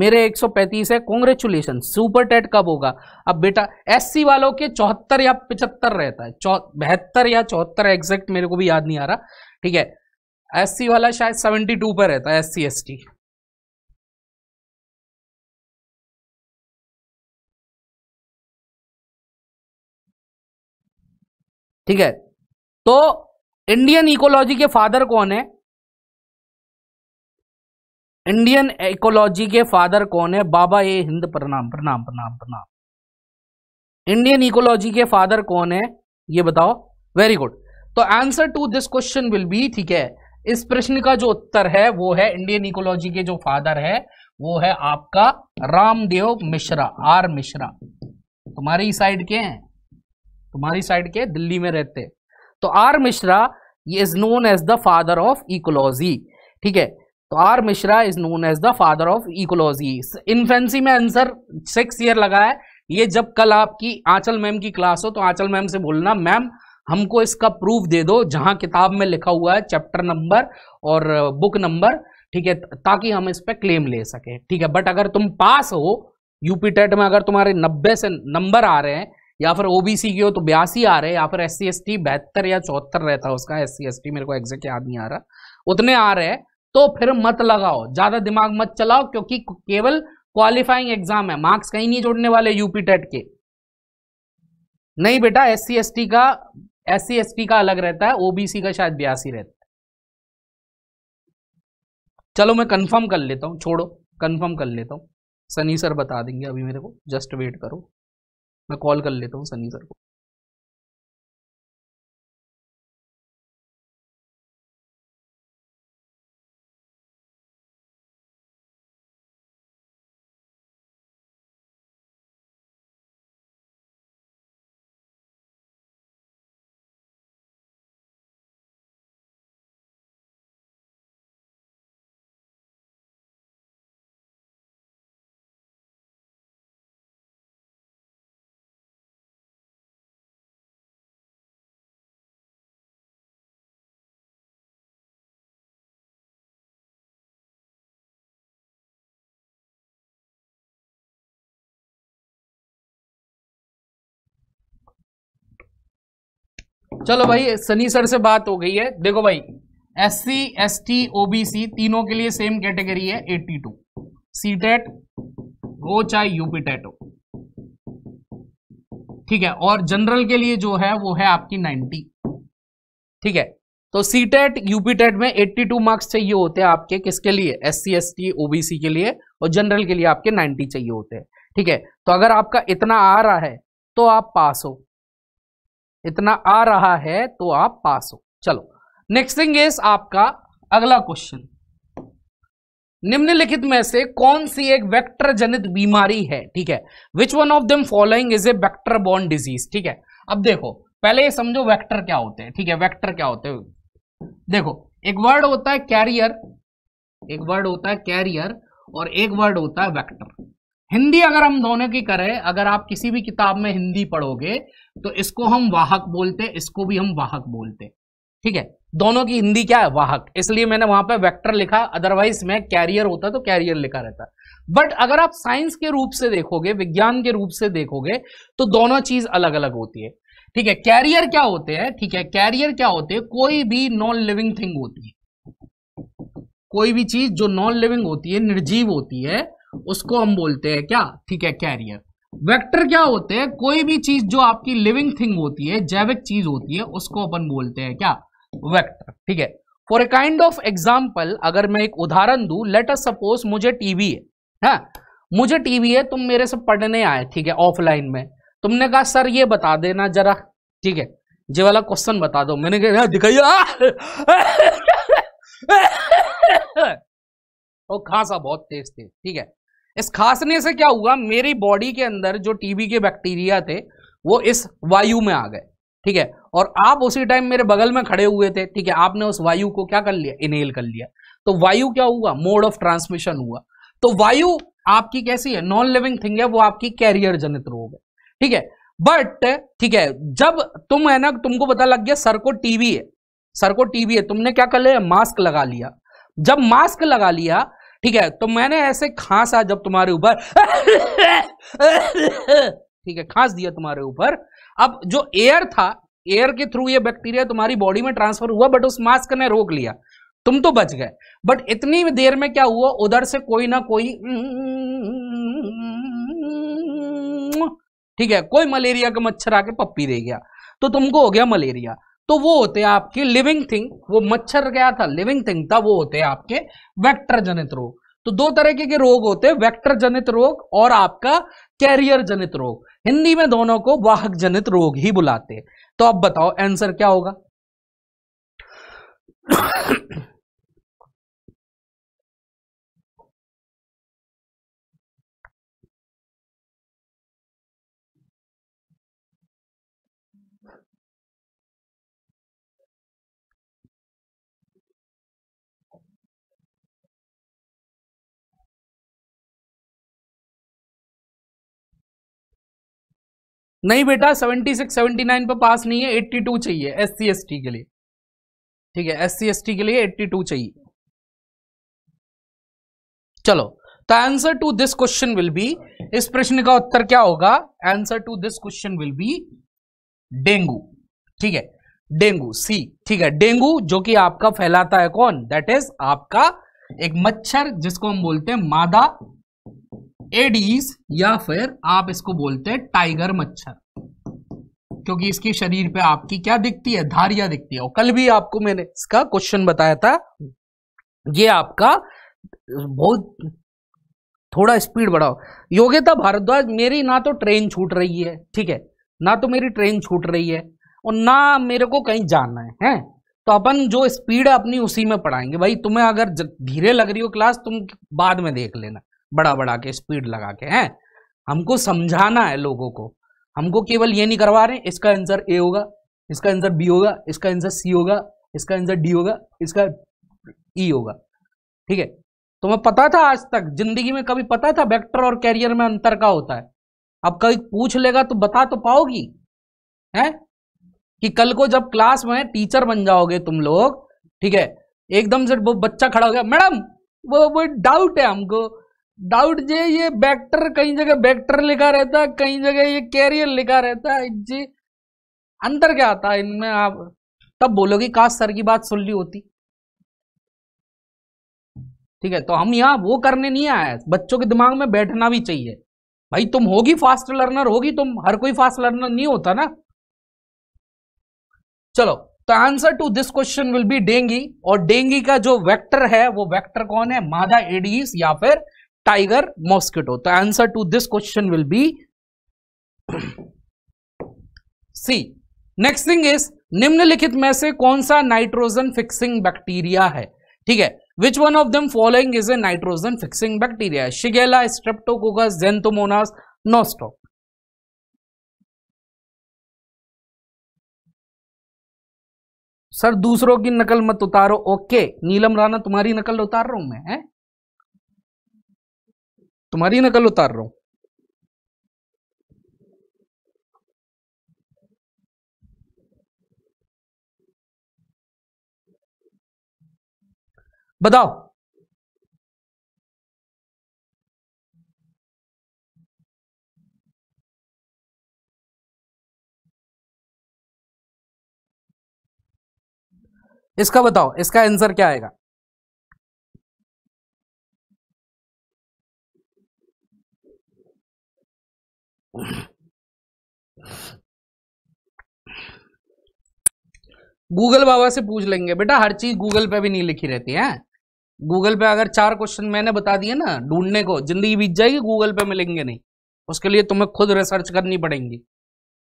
मेरे 135 है कॉन्ग्रेचुलेशन सुपर टेट कब होगा अब बेटा एससी वालों के चौहत्तर या पिछहत्तर रहता है बहत्तर या चौहत्तर एग्जैक्ट मेरे को भी याद नहीं आ रहा ठीक है एस सी वाला शायद सेवेंटी टू पर रहता है एस सी एस टी ठीक है तो इंडियन इकोलॉजी के फादर कौन है इंडियन इकोलॉजी के फादर कौन है बाबा ए हिंद प्रणाम प्रणाम प्रणाम प्रणाम इंडियन इकोलॉजी के फादर कौन है ये बताओ वेरी गुड तो answer to this question will be ठीक है इस प्रश्न का जो उत्तर है वो है इंडियन इकोलॉजी के जो फादर है वो है आपका रामदेव मिश्रा आर मिश्रा तुम्हारी साइड के हैं तुम्हारी साइड के दिल्ली में रहते तो आर मिश्रा ये is known as the father of ecology ठीक है तो R Mishra is known as the father of ecology infancy में आंसर सिक्स ईयर लगा है ये जब कल आपकी आंचल मैम की क्लास हो तो आंचल मैम से बोलना मैम हमको इसका प्रूफ दे दो जहां किताब में लिखा हुआ है चैप्टर नंबर और बुक नंबर ठीक है ताकि हम इस पर क्लेम ले सके ठीक है बट अगर तुम पास हो यूपी टेट में अगर तुम्हारे नब्बे से नंबर आ रहे हैं या फिर ओबीसी के हो तो बयासी आ रहे हैं या फिर एस सी एस टी बहत्तर या चौहत्तर रहता है उसका एस सी एस टी मेरे को एग्जैक्ट याद नहीं आ रहा उतने आ रहे हैं तो फिर मत लगाओ ज़्यादा दिमाग मत चलाओ क्योंकि केवल क्वालिफाइंग एग्जाम है मार्क्स कहीं नहीं जोड़ने वाले यूपी टेट के नहीं बेटा एस सी एस टी का एस सी एस का अलग रहता है ओबीसी का शायद बयासी रहता है चलो मैं कंफर्म कर लेता हूँ छोड़ो कंफर्म कर लेता हूँ सनी सर बता देंगे अभी मेरे को जस्ट वेट करो मैं कॉल कर लेता हूँ सनी सर को चलो भाई सनी सर से बात हो गई है देखो भाई S C S T OBC तीनों के लिए सेम कैटेगरी है एट्टी टू सी टेट हो चाहे यूपी टेट e हो ठीक है और जनरल के लिए जो है वो है आपकी नाइन्टी ठीक है तो सी टेट यूपी टेट में एट्टी टू मार्क्स चाहिए होते हैं आपके किसके लिए S C S T OBC के लिए और जनरल के लिए आपके नाइन्टी चाहिए होते हैं ठीक है तो अगर आपका इतना आ रहा है तो आप पास हो इतना आ रहा है तो आप पास हो चलो नेक्स्ट थिंग इज आपका अगला क्वेश्चन निम्नलिखित में से कौन सी एक वेक्टर जनित बीमारी है ठीक है which one of them following is a vector borne disease ठीक है अब देखो पहले समझो वेक्टर क्या होते हैं ठीक है वेक्टर क्या होते हैं देखो एक वर्ड होता है कैरियर एक वर्ड होता है कैरियर और एक वर्ड होता है वेक्टर हिंदी अगर हम दोनों की करें अगर आप किसी भी किताब में हिंदी पढ़ोगे तो इसको हम वाहक बोलते इसको भी हम वाहक बोलते ठीक है दोनों की हिंदी क्या है वाहक इसलिए मैंने वहां पर वेक्टर लिखा अदरवाइज मैं कैरियर होता तो कैरियर लिखा रहता बट अगर आप साइंस के रूप से देखोगे विज्ञान के रूप से देखोगे तो दोनों चीज अलग अलग होती है ठीक है कैरियर क्या होते हैं ठीक है कैरियर क्या होते हैं कोई भी नॉन लिविंग थिंग होती है कोई भी चीज जो नॉन लिविंग होती है निर्जीव होती है उसको हम बोलते हैं क्या ठीक है कैरियर वेक्टर क्या होते हैं कोई भी चीज जो आपकी लिविंग थिंग होती है जैविक चीज होती है उसको अपन बोलते हैं क्या वेक्टर ठीक है for a kind of example अगर मैं एक उदाहरण दू लेट अस सपोज मुझे टीवी है हा? मुझे टीवी है तुम मेरे से पढ़ने आए ठीक है ऑफलाइन में तुमने कहा सर ये बता देना जरा ठीक है जे वाला क्वेश्चन बता दो मैंने कहा हाँ, दिखाइए और (laughs) बहुत तेज थे ठीक है इस खांसने से क्या हुआ मेरी बॉडी के अंदर जो टीबी के बैक्टीरिया थे वो इस वायु में आ गए ठीक है और आप उसी टाइम मेरे बगल में खड़े हुए थे ठीक है आपने उस वायु को क्या कर लिया इनहेल कर लिया तो वायु क्या हुआ मोड ऑफ ट्रांसमिशन हुआ तो वायु आपकी कैसी है नॉन लिविंग थिंग है वो आपकी कैरियर जनित रोग है ठीक है बट ठीक है जब तुम है ना तुमको पता लग गया सर को टीवी है सर को टीवी है तुमने क्या कर लिया मास्क लगा लिया जब मास्क लगा लिया ठीक है तो मैंने ऐसे खांसा जब तुम्हारे ऊपर ठीक है खांस दिया तुम्हारे ऊपर अब जो एयर था एयर के थ्रू ये बैक्टीरिया तुम्हारी बॉडी में ट्रांसफर हुआ बट उस मास्क ने रोक लिया तुम तो बच गए बट इतनी देर में क्या हुआ उधर से कोई ना कोई ठीक है कोई मलेरिया का मच्छर आके पप्पी दे गया तो तुमको हो गया मलेरिया तो वो होते हैं आपके लिविंग थिंग वो मच्छर गया था लिविंग थिंग था वो होते हैं आपके वेक्टर जनित रोग तो दो तरीके के रोग होते हैं वेक्टर जनित रोग और आपका कैरियर जनित रोग हिंदी में दोनों को वाहक जनित रोग ही बुलाते हैं तो अब बताओ आंसर क्या होगा नहीं बेटा सेवेंटी सिक्स सेवेंटी नाइन पर पास नहीं है एट्टी टू चाहिए एस सी एस टी के लिए ठीक है एस सी एस टी के लिए एट्टी टू चाहिए चलो तो answer to this question will be इस प्रश्न का उत्तर क्या होगा answer to this question will be dengue ठीक है डेंगू सी ठीक है डेंगू जो कि आपका फैलाता है कौन दैट इज आपका एक मच्छर जिसको हम बोलते हैं मादा एडीज या फिर आप इसको बोलते हैं टाइगर मच्छर क्योंकि इसके शरीर पे आपकी क्या दिखती है धारिया दिखती है और कल भी आपको मैंने इसका क्वेश्चन बताया था ये आपका बहुत थोड़ा स्पीड बढ़ाओ योग्यता भारद्वाज मेरी ना तो ट्रेन छूट रही है ठीक है ना तो मेरी ट्रेन छूट रही है और ना मेरे को कहीं जाना है है? तो अपन जो स्पीड है अपनी उसी में पढ़ाएंगे भाई तुम्हें अगर धीरे लग रही हो क्लास तुम बाद में देख लेना बड़ा बड़ा के स्पीड लगा के हैं हमको समझाना है लोगों को हमको केवल ये नहीं करवा रहे इसका आंसर ए होगा इसका आंसर बी होगा इसका आंसर सी होगा इसका आंसर डी होगा इसका ई e होगा ठीक है तो मैं पता था आज तक जिंदगी में कभी पता था वेक्टर और कैरियर में अंतर का होता है अब कभी पूछ लेगा तो बता तो पाओगी है कि कल को जब क्लास में टीचर बन जाओगे तुम लोग ठीक है एकदम से वो बच्चा खड़ा हो गया मैडम वो वो डाउट है हमको डाउट जे ये बैक्टर कई जगह बैक्टर लिखा रहता है कई जगह ये कैरियर लिखा रहता है जी अंतर क्या आता है इनमें आप तब बोलोगे काश सर की बात सुन ली होती ठीक है तो हम यहां वो करने नहीं आए बच्चों के दिमाग में बैठना भी चाहिए भाई तुम होगी फास्ट लर्नर होगी तुम हर कोई फास्ट लर्नर नहीं होता ना चलो तो answer to this question will be dengue और डेंगी का जो वेक्टर है वो वेक्टर कौन है मादा एडीज या फिर टाइगर मॉस्किटो तो answer to this question will be C next thing is निम्नलिखित में से कौन सा नाइट्रोजन फिक्सिंग बैक्टीरिया है ठीक है which one of them following is a nitrogen fixing bacteria Shigella Streptococcus Xanthomonas Nostoc sir दूसरों की नकल मत उतारो ओके नीलम राणा तुम्हारी नकल उतार रहा हूं मैं है? तुम्हारी नकल उतार रहा हूं बताओ इसका बताओ इसका आंसर क्या आएगा गूगल बाबा से पूछ लेंगे बेटा हर चीज गूगल पे भी नहीं लिखी रहती है गूगल पे अगर चार क्वेश्चन मैंने बता दिए ना ढूंढने को जिंदगी बीत जाएगी गूगल पे मिलेंगे नहीं उसके लिए तुम्हें खुद रिसर्च करनी पड़ेगी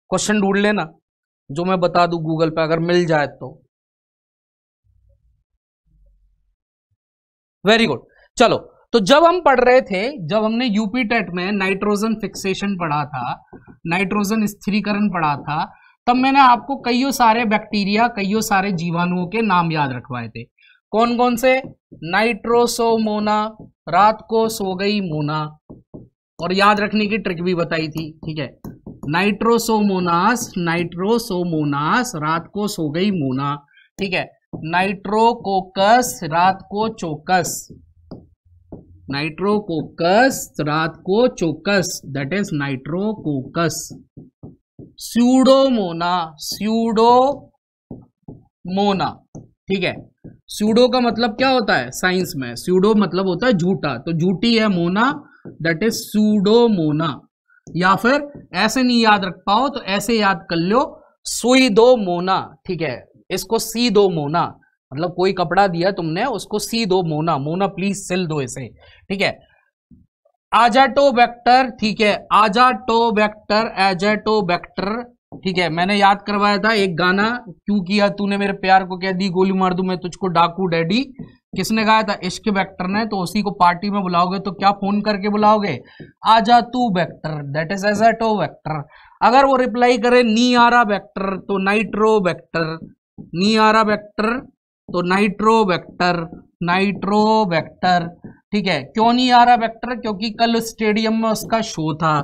क्वेश्चन ढूंढ लेना जो मैं बता दू गूगल पे अगर मिल जाए तो वेरी गुड चलो तो जब हम पढ़ रहे थे जब हमने यूपी टेट में नाइट्रोजन फिक्सेशन पढ़ा था नाइट्रोजन स्थिरीकरण पढ़ा था तब मैंने आपको कईयों सारे बैक्टीरिया कईयों सारे जीवाणुओं के नाम याद रखवाए थे कौन कौन से नाइट्रोसोमोना रात को सो गई मोना और याद रखने की ट्रिक भी बताई थी ठीक है नाइट्रोसोमोनास नाइट्रोसोमोनास रात को सो गई मोना ठीक है नाइट्रोकोकस रात को चोकस नाइट्रोकोकस रात को चोकस that is Nitrococcus Pseudomonas Pseudomonas ठीक है स्यूडो का मतलब क्या होता है साइंस में स्यूडो मतलब होता है झूठा तो झूठी है मोना दैट इज स्यूडोमोना या फिर ऐसे नहीं याद रख पाओ तो ऐसे याद कर लो सुई दो मोना ठीक है इसको सी दो मोना मतलब कोई कपड़ा दिया तुमने उसको सी दो मोना मोना प्लीज सिल दो इसे ठीक है आजाटो वेक्टर ठीक है आजाटो वेक्टर एजाटो वेक्टर ठीक है मैंने याद करवाया था एक गाना क्यों किया तूने मेरे प्यार को कह दी गोली मार दू मैं तुझको डाकू डैडी किसने गाया था इश्क वेक्टर ने तो उसी को पार्टी में बुलाओगे तो क्या फोन करके बुलाओगे आजा तू vector that is Azotobacter अगर वो रिप्लाई करे नी आरा वेक्टर तो नाइट्रो वेक्टर नी आरा वेक्टर तो नाइट्रो वेक्टर नाइट्रो वेक्टर ठीक है क्यों नहीं आ रहा वेक्टर क्योंकि कल स्टेडियम में उसका शो था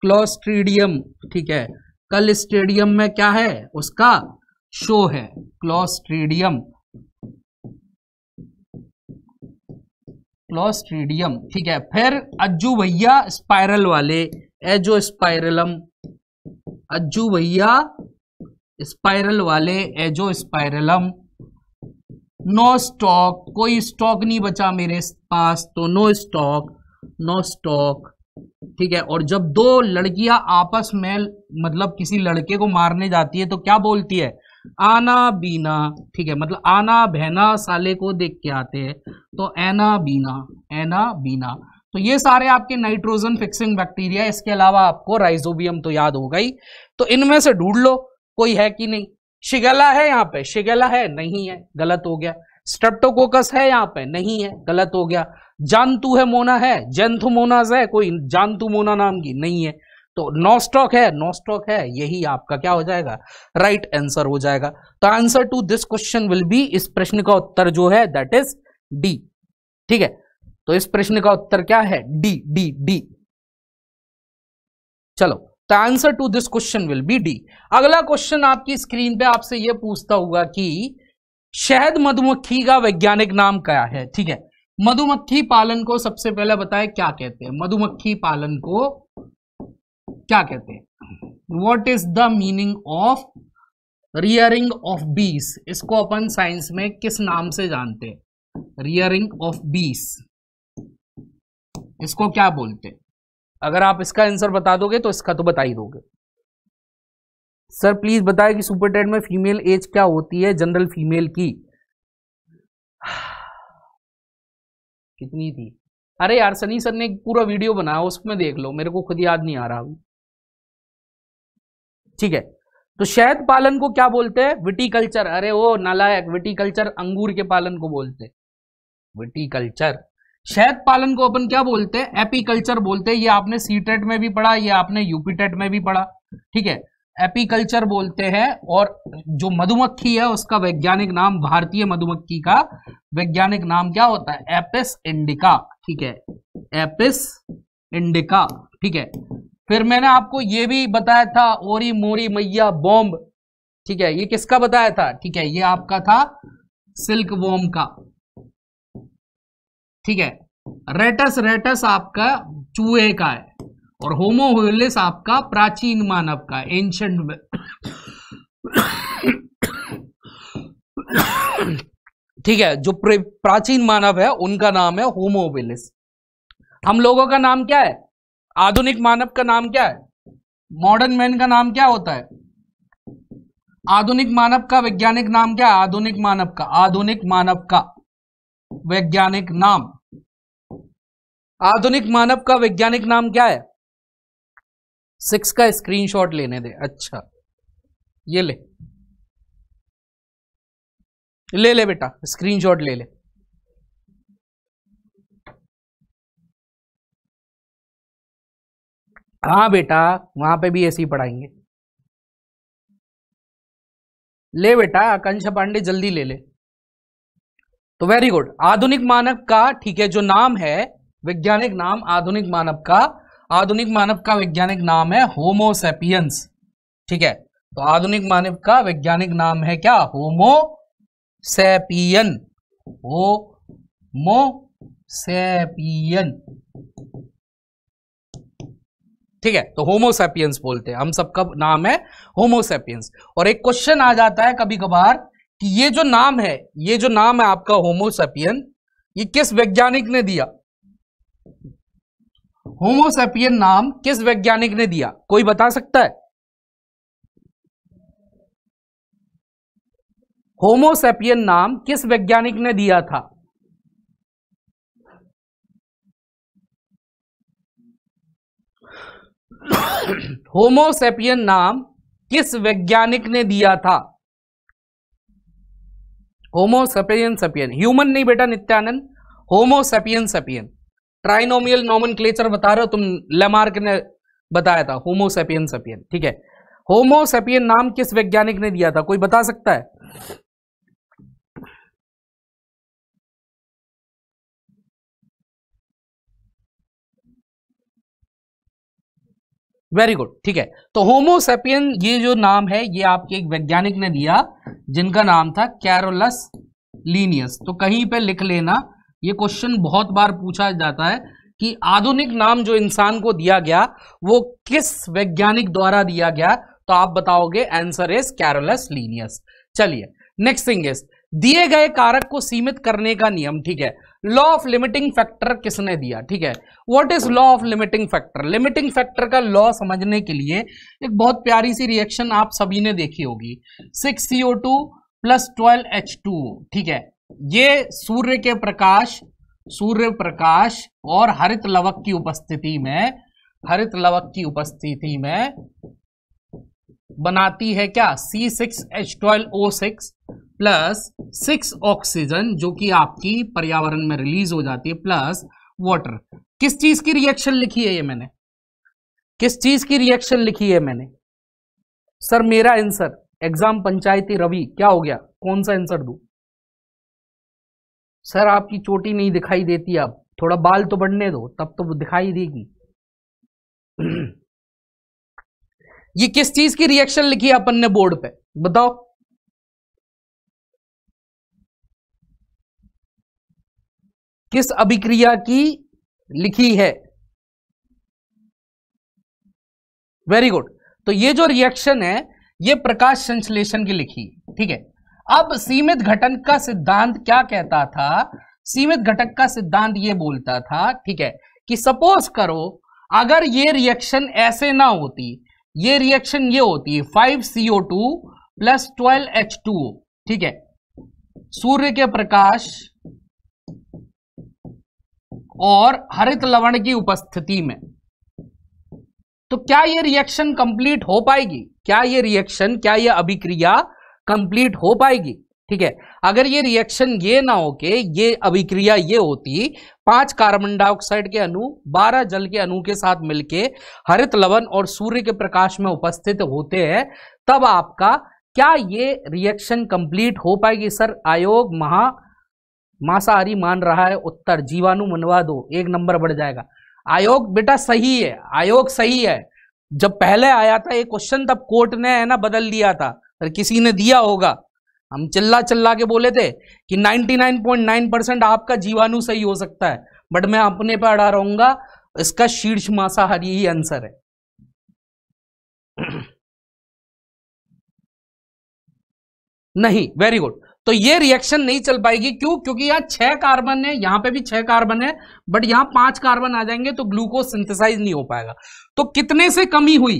क्लॉस्ट्रीडियम ठीक है कल स्टेडियम में क्या है उसका शो है क्लॉस्ट्रीडियम क्लॉस्ट्रीडियम ठीक है फिर अज्जू भैया स्पाइरल वाले एजो स्पाइरलम अज्जू भैया स्पाइरल वाले एजो स्पाइरलम नो स्टॉक कोई स्टॉक नहीं बचा मेरे पास तो नो स्टॉक नो स्टॉक ठीक है और जब दो लड़कियां आपस में मतलब किसी लड़के को मारने जाती है तो क्या बोलती है आना बीना ठीक है मतलब आना बहना साले को देख के आते हैं तो एना बीना एना बीना तो ये सारे आपके नाइट्रोजन फिक्सिंग बैक्टीरिया इसके अलावा आपको राइजोबियम तो याद हो गई तो इनमें से ढूंढ लो कोई है कि नहीं शिगेला है यहां पे शिगेला है नहीं है गलत हो गया स्ट्रेप्टोकोकस है यहां पे नहीं है गलत हो गया जानतू है मोना है जेंथुमोनाज है कोई जानतू मोना नाम की नहीं है तो नोस्टॉक है नोस्टॉक है यही आपका क्या हो जाएगा राइट right आंसर हो जाएगा तो answer to this question will be इस प्रश्न का उत्तर जो है दैट इज डी ठीक है तो इस प्रश्न का उत्तर क्या है डी डी डी चलो the answer to this question will be D अगला क्वेश्चन आपकी स्क्रीन पे आपसे यह पूछता होगा कि शहद मधुमक्खी का वैज्ञानिक नाम क्या है ठीक है मधुमक्खी पालन को सबसे पहले बताएं क्या कहते हैं मधुमक्खी पालन को क्या कहते हैं what is the meaning of rearing of bees इसको अपन साइंस में किस नाम से जानते हैं रियरिंग ऑफ बीस इसको क्या बोलते हैं अगर आप इसका आंसर बता दोगे तो इसका तो बता ही दोगे सर प्लीज बताए कि सुपर में फीमेल एज क्या होती है जनरल फीमेल की (sighs) कितनी थी अरे यार सनी सर ने एक पूरा वीडियो बनाया उसमें देख लो मेरे को खुद याद नहीं आ रहा अभी ठीक है तो शहद पालन को क्या बोलते हैं विटीकल्चर अरे वो नालायक विटीकल्चर अंगूर के पालन को बोलते विटीकल्चर शहद पालन को अपन क्या बोलते हैं एपीकल्चर बोलते हैं ये आपने सी टेट e में भी पढ़ा ये आपने यूपी टेट e में भी पढ़ा ठीक है एपीकल्चर बोलते हैं और जो मधुमक्खी है उसका वैज्ञानिक नाम भारतीय मधुमक्खी का वैज्ञानिक नाम क्या होता है एपिस इंडिका ठीक है एपिस इंडिका ठीक है फिर मैंने आपको ये भी बताया था ओरी मोरी मैया बॉम्ब ठीक है ये किसका बताया था ठीक है ये आपका था सिल्क वॉम का ठीक है रेटस रेटस आपका चूहे का है और होमोहोलिस आपका प्राचीन मानव का एंशंट ठीक है जो प्राचीन मानव है उनका नाम है होमोविलिस हम लोगों का नाम क्या है आधुनिक मानव का नाम क्या है मॉडर्न मैन का नाम क्या होता है आधुनिक मानव का वैज्ञानिक नाम क्या है आधुनिक मानव का आधुनिक मानव का वैज्ञानिक नाम आधुनिक मानव का वैज्ञानिक नाम क्या है सिक्स का स्क्रीनशॉट लेने दे अच्छा ये ले ले ले बेटा स्क्रीनशॉट ले ले हाँ बेटा वहां पे भी ऐसे ही पढ़ाएंगे ले बेटा आकांक्षा पांडे जल्दी ले ले तो वेरी गुड आधुनिक मानव का ठीक है जो नाम है वैज्ञानिक नाम आधुनिक मानव का आधुनिक मानव का वैज्ञानिक नाम है होमोसेपियंस ठीक है तो आधुनिक मानव का वैज्ञानिक नाम है क्या होमोसेपियन होमोसेपियन ठीक है तो होमोसेपियंस बोलते हैं हम सबका नाम है होमोसेपियंस और एक क्वेश्चन आ जाता है कभी कभार कि ये जो नाम है ये जो नाम है आपका होमोसेपियन ये किस वैज्ञानिक ने दिया होमोसेपियन नाम किस वैज्ञानिक ने दिया कोई बता सकता है होमोसेपियन नाम किस वैज्ञानिक ने दिया था होमोसेपियन नाम किस वैज्ञानिक ने दिया था होमोसेपियन सेपियन ह्यूमन नहीं बेटा Nityanand homo sapien sapien trinomial nomen बता रहे हो तुम लेमार्क ने बताया था होमोसेपियन सेपियन ठीक है होमोसेपियन नाम किस वैज्ञानिक ने दिया था कोई बता सकता है वेरी गुड ठीक है तो होमोसेपियन ये जो नाम है ये आपके एक वैज्ञानिक ने दिया जिनका नाम था कैरोलस लीनियस तो कहीं पे लिख लेना ये क्वेश्चन बहुत बार पूछा जाता है कि आधुनिक नाम जो इंसान को दिया गया वो किस वैज्ञानिक द्वारा दिया गया तो आप बताओगे आंसर इज कैरोलस लीनियस चलिए नेक्स्ट थिंग इज दिए गए कारक को सीमित करने का नियम ठीक है लॉ ऑफ लिमिटिंग फैक्टर किसने दिया ठीक है what is law of limiting factor limiting factor का लॉ समझने के लिए एक बहुत प्यारी सी रिएक्शन आप सभी ने देखी होगी six CO two plus twelve H two ठीक है ये सूर्य के प्रकाश सूर्य प्रकाश और हरित लवक की उपस्थिति में हरित लवक की उपस्थिति में बनाती है क्या C six H twelve O six plus six oxygen जो कि आपकी पर्यावरण में रिलीज हो जाती है प्लस वाटर किस चीज की रिएक्शन लिखी है ये मैंने किस चीज की रिएक्शन लिखी है मैंने सर मेरा आंसर एग्जाम पंचायती रवि क्या हो गया कौन सा आंसर दू सर आपकी चोटी नहीं दिखाई देती अब थोड़ा बाल तो बढ़ने दो तब तो वो दिखाई देगी (clears throat) ये किस चीज की रिएक्शन लिखी है अपन ने बोर्ड पे बताओ किस अभिक्रिया की लिखी है वेरी गुड तो ये जो रिएक्शन है ये प्रकाश संश्लेषण की लिखी ठीक है अब सीमित घटन का सिद्धांत क्या कहता था सीमित घटक का सिद्धांत ये बोलता था ठीक है कि सपोज करो अगर ये रिएक्शन ऐसे ना होती ये रिएक्शन ये होती है five CO two plus twelve H two ठीक है सूर्य के प्रकाश और हरित लवण की उपस्थिति में तो क्या ये रिएक्शन कंप्लीट हो पाएगी क्या ये रिएक्शन क्या ये अभिक्रिया कंप्लीट हो पाएगी ठीक है अगर ये रिएक्शन ये ना होके ये अभिक्रिया ये होती पांच कार्बन डाइऑक्साइड के अणु बारह जल के अणु के साथ मिलके हरित लवण और सूर्य के प्रकाश में उपस्थित होते हैं तब आपका क्या ये रिएक्शन कंप्लीट हो पाएगी सर आयोग महा मांसाहारी मान रहा है उत्तर जीवाणु मनवा दो एक नंबर बढ़ जाएगा आयोग बेटा सही है आयोग सही है जब पहले आया था ये क्वेश्चन तब कोर्ट ने है ना बदल दिया था अगर किसी ने दिया होगा हम चिल्ला चिल्ला के बोले थे कि 99.9 परसेंट आपका जीवाणु सही हो सकता है बट मैं अपने पर अड़ा रहूंगा इसका शीर्ष मांसाहारी ही आंसर है (clears throat) नहीं वेरी गुड तो ये रिएक्शन नहीं चल पाएगी क्यों क्योंकि यहां छह कार्बन है यहां पे भी छह कार्बन है बट यहां पांच कार्बन आ जाएंगे तो ग्लूकोज सिंथेसाइज नहीं हो पाएगा तो कितने से कमी हुई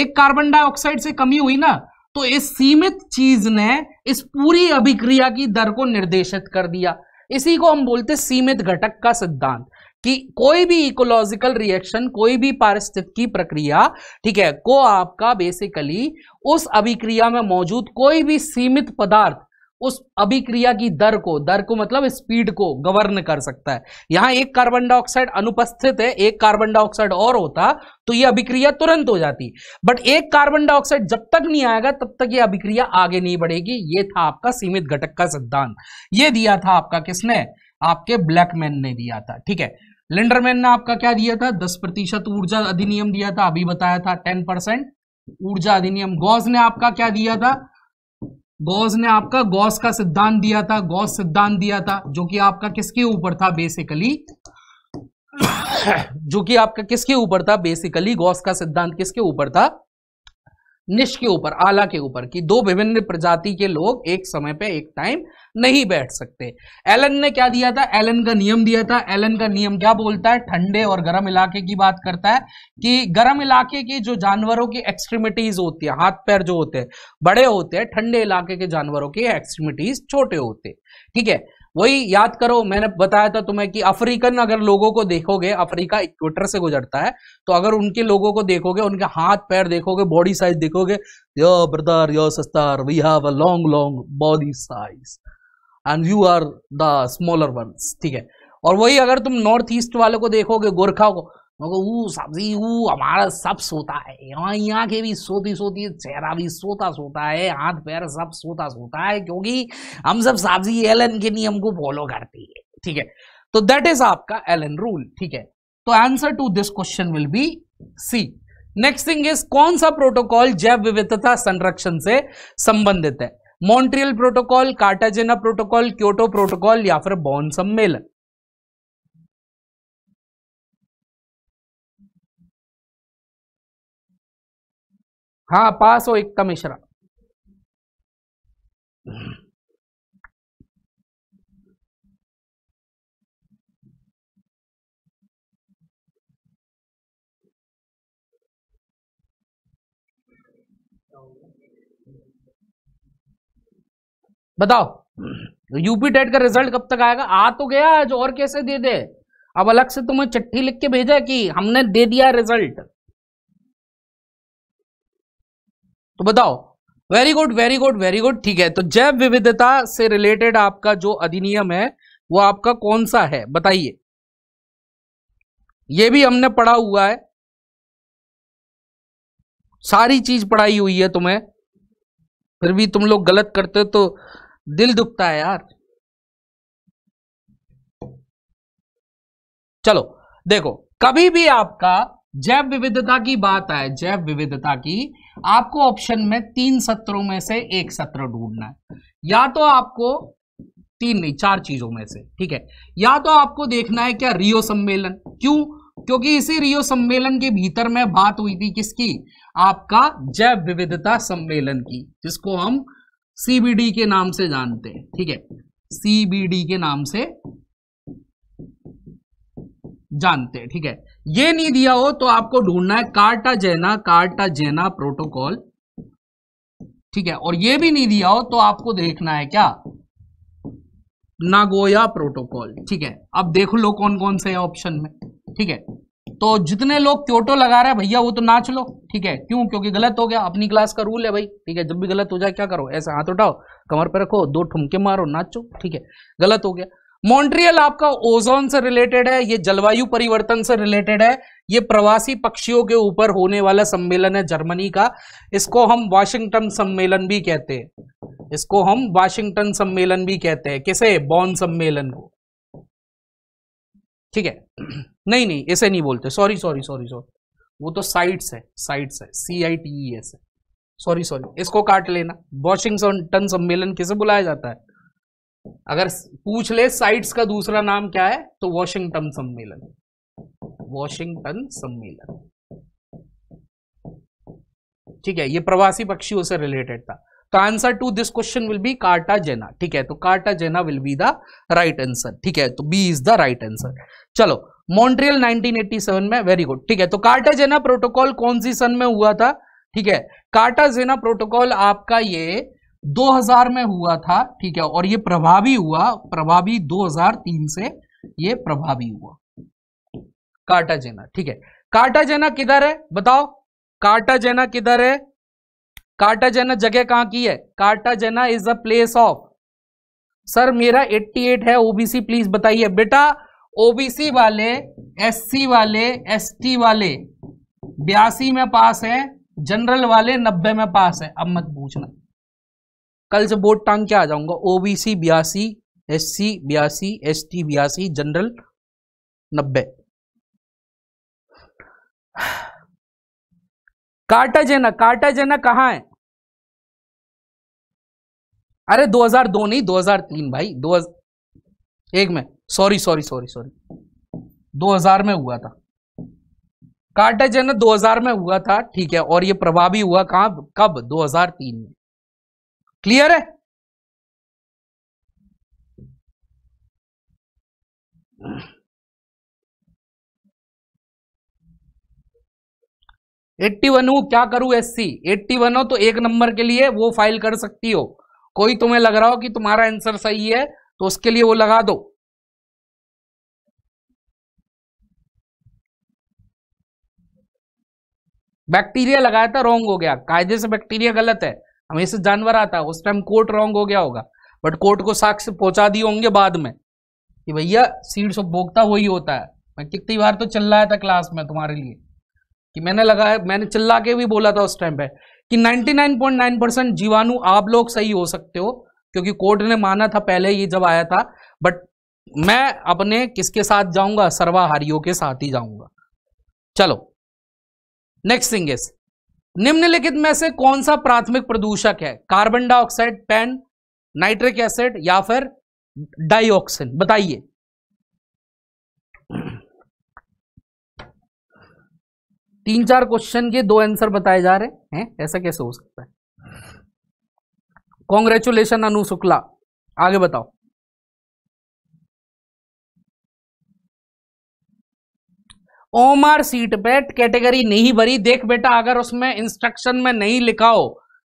एक कार्बन डाइऑक्साइड से कमी हुई ना तो इस सीमित चीज ने इस पूरी अभिक्रिया की दर को निर्देशित कर दिया इसी को हम बोलते सीमित घटक का सिद्धांत कि कोई भी इकोलॉजिकल रिएक्शन कोई भी पारिस्थितिकी प्रक्रिया ठीक है को आपका बेसिकली उस अभिक्रिया में मौजूद कोई भी सीमित पदार्थ उस अभिक्रिया की दर को दर को मतलब स्पीड को गवर्न कर सकता है यहां एक कार्बन डाइऑक्साइड अनुपस्थित है एक कार्बन डाइऑक्साइड और होता तो यह अभिक्रिया तुरंत हो जाती बट एक कार्बन डाइऑक्साइड जब तक नहीं आएगा तब तक यह अभिक्रिया आगे नहीं बढ़ेगी यह था आपका सीमित घटक का सिद्धांत यह दिया था आपका किसने आपके ब्लैकमैन ने दिया था ठीक है लिंडरमैन ने आपका क्या दिया था दस प्रतिशत ऊर्जा अधिनियम दिया था अभी बताया था टेन परसेंट ऊर्जा अधिनियम गौज ने आपका क्या दिया था गॉस ने आपका गॉस का सिद्धांत दिया था गॉस सिद्धांत दिया था जो कि आपका किसके ऊपर था बेसिकली (coughs) जो कि आपका किसके ऊपर था बेसिकली गॉस का सिद्धांत किसके ऊपर था निश के ऊपर आला के ऊपर कि दो विभिन्न प्रजाति के लोग एक समय पे एक टाइम नहीं बैठ सकते एलन ने क्या दिया था एलन का नियम दिया था एलन का नियम क्या बोलता है ठंडे और गर्म इलाके की बात करता है कि गर्म इलाके के जो जानवरों की एक्सट्रीमिटीज होती है हाथ पैर जो होते हैं बड़े होते हैं ठंडे इलाके के जानवरों की एक्सट्रीमिटीज छोटे होते ठीक है वही याद करो मैंने बताया था तुम्हें कि अफ्रीकन अगर लोगों को देखोगे अफ्रीका इक्वेटर से गुजरता है तो अगर उनके लोगों को देखोगे उनके हाथ पैर देखोगे बॉडी साइज देखोगे yo brother yo sister we have a long long body size and you are the smaller ones ठीक है और वही अगर तुम नॉर्थ ईस्ट वाले को देखोगे गोरखा को मगर वो सब्जी वो हमारा सब सोता है यहाँ यहाँ के भी सोती सोती है चेहरा भी सोता सोता है हाथ पैर सब सोता सोता है क्योंकि हम सब सब्जी एलन के नियम को फॉलो करती है ठीक है तो दैट इज आपका एलन रूल ठीक है तो answer to this question will be C next thing is कौन सा प्रोटोकॉल जैव विविधता संरक्षण से संबंधित है Montreal protocol Cartagena protocol Kyoto protocol या फिर बॉन सम्मेलन हाँ पास हो एक तो का मिश्रा बताओ यूपी टेट का रिजल्ट कब तक आएगा आ तो गया आज और कैसे दे दे अब अलग से तुम्हें चिट्ठी लिख के भेजा कि हमने दे दिया रिजल्ट तो बताओ very good very good very good ठीक है तो जैव विविधता से रिलेटेड आपका जो अधिनियम है वो आपका कौन सा है बताइए ये भी हमने पढ़ा हुआ है सारी चीज पढ़ाई हुई है तुम्हें फिर भी तुम लोग गलत करते हो तो दिल दुखता है यार चलो देखो कभी भी आपका जैव विविधता की बात आए जैव विविधता की आपको ऑप्शन में तीन सत्रों में से एक सत्र ढूंढना है या तो आपको तीन नहीं चार चीजों में से ठीक है या तो आपको देखना है क्या रियो सम्मेलन क्यों क्योंकि इसी रियो सम्मेलन के भीतर में बात हुई थी किसकी आपका जैव विविधता सम्मेलन की जिसको हम सीबीडी के नाम से जानते हैं ठीक है सीबीडी के नाम से जानते हैं ठीक है ये नहीं दिया हो तो आपको ढूंढना है कार्टा जैना कार्टा जैना प्रोटोकॉल ठीक है और ये भी नहीं दिया हो तो आपको देखना है क्या नागोया प्रोटोकॉल ठीक है अब देख लो कौन कौन से ऑप्शन में ठीक है तो जितने लोग क्योटो लगा रहे हैं भैया वो तो नाच लो ठीक है क्यों क्योंकि गलत हो गया अपनी क्लास का रूल है भाई ठीक है जब भी गलत हो जाए क्या करो ऐसे हाथ उठाओ कमर पर रखो दो ठुमके मारो नाचो ठीक है गलत हो गया मॉन्ट्रियल आपका ओजोन से रिलेटेड है ये जलवायु परिवर्तन से रिलेटेड है ये प्रवासी पक्षियों के ऊपर होने वाला सम्मेलन है जर्मनी का इसको हम वाशिंगटन सम्मेलन भी कहते हैं इसको हम वाशिंगटन सम्मेलन भी कहते हैं किसे बॉन सम्मेलन को ठीक है नहीं नहीं इसे नहीं बोलते सॉरी सॉरी सॉरी सॉरी वो तो साइट्स है साइट्स है C I T E S है सॉरी सॉरी इसको काट लेना वॉशिंगटन सम्मेलन किसे बुलाया जाता है अगर पूछ ले साइट्स का दूसरा नाम क्या है तो वॉशिंगटन सम्मेलन वॉशिंगटन सम्मेलन ठीक है ये प्रवासी पक्षियों से रिलेटेड था तो answer to this question will be Cartagena ठीक है तो Cartagena will be the right answer ठीक है तो B is the right answer चलो मॉन्ट्रियल 1987 में वेरी गुड ठीक है तो कार्टा जेना प्रोटोकॉल कौन सी सन में हुआ था ठीक है कार्टा जेना प्रोटोकॉल आपका ये 2000 में हुआ था ठीक है और ये प्रभावी हुआ प्रभावी 2003 से ये प्रभावी हुआ कार्टाजेना ठीक है कार्टाजेना किधर है बताओ कार्टाजेना किधर है कार्टाजेना जगह कहां की है Cartagena is a place of sir मेरा 88 है ओबीसी प्लीज बताइए बेटा ओबीसी वाले एससी वाले एसटी वाले बयासी में पास है जनरल वाले नब्बे में पास है अब मत पूछना कल से बोर्ड टांग के आ जाऊंगा ओबीसी बयासी एस सी बयासी एस टी बयासी जनरल नब्बे कार्टाजेना कार्टाजेना कहा है अरे 2002 नहीं 2003 भाई दो एक में सॉरी सॉरी सॉरी सॉरी 2000 में हुआ था कार्टाजेना 2000 में हुआ था ठीक है और ये प्रभावी हुआ कहा कब 2003 में क्लियर है एट्टी वन हूं क्या करूं एससी एट्टी वन हो तो एक नंबर के लिए वो फाइल कर सकती हो कोई तुम्हें लग रहा हो कि तुम्हारा आंसर सही है तो उसके लिए वो लगा दो बैक्टीरिया लगाया था रॉन्ग हो गया कायदे से बैक्टीरिया गलत है हमेशा जानवर आता है उस टाइम कोर्ट रॉन्ग हो गया होगा बट कोर्ट को साक्ष्य पहुंचा दिए होंगे बाद में कि भैया सीड्स उपभोक्ता वही होता है मैं कितनी बार तो चिल्लाया था क्लास में तुम्हारे लिए कि मैंने लगाया मैंने चिल्ला के भी बोला था उस टाइम पे कि 99.9 परसेंट जीवाणु आप लोग सही हो सकते हो क्योंकि कोर्ट ने माना था पहले ये जब आया था बट मैं अपने किसके साथ जाऊंगा सर्वाहारियों के साथ ही जाऊंगा चलो नेक्स्ट थिंग इज निम्नलिखित में से कौन सा प्राथमिक प्रदूषक है कार्बन डाइऑक्साइड पेन नाइट्रिक एसिड या फिर डाइऑक्सिन बताइए तीन चार क्वेश्चन के दो आंसर बताए जा रहे हैं ऐसा कैसे हो सकता है कॉन्ग्रेचुलेशन अनु शुक्ला आगे बताओ ओमर सीट पे कैटेगरी नहीं भरी देख बेटा अगर उसमें इंस्ट्रक्शन में नहीं लिखा हो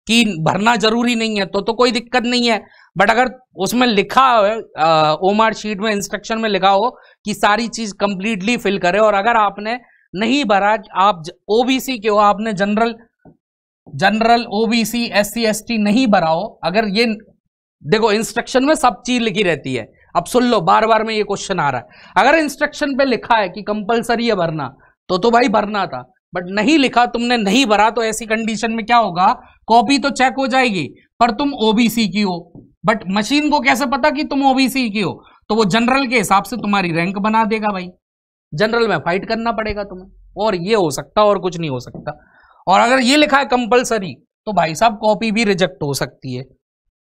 कि भरना जरूरी नहीं है तो तो कोई दिक्कत नहीं है बट अगर उसमें लिखा हो ओमर शीट में इंस्ट्रक्शन में लिखा हो कि सारी चीज कंप्लीटली फिल करे और अगर आपने नहीं भरा आप ओबीसी के हो आपने general general OBC S C नहीं भरा हो अगर ये देखो इंस्ट्रक्शन में सब चीज लिखी रहती है अब सुन लो बार बार में ये क्वेश्चन आ रहा है अगर इंस्ट्रक्शन पे लिखा है कि कंपलसरी है भरना तो तो भाई भरना था बट नहीं लिखा तुमने नहीं भरा तो ऐसी कंडीशन में क्या होगा कॉपी तो चेक हो जाएगी पर तुम ओबीसी की हो बट मशीन को कैसे पता कि तुम ओबीसी की हो तो वो जनरल के हिसाब से तुम्हारी रैंक बना देगा भाई जनरल में फाइट करना पड़ेगा तुम्हें और ये हो सकता और कुछ नहीं हो सकता और अगर ये लिखा है कंपलसरी तो भाई साहब कॉपी भी रिजेक्ट हो सकती है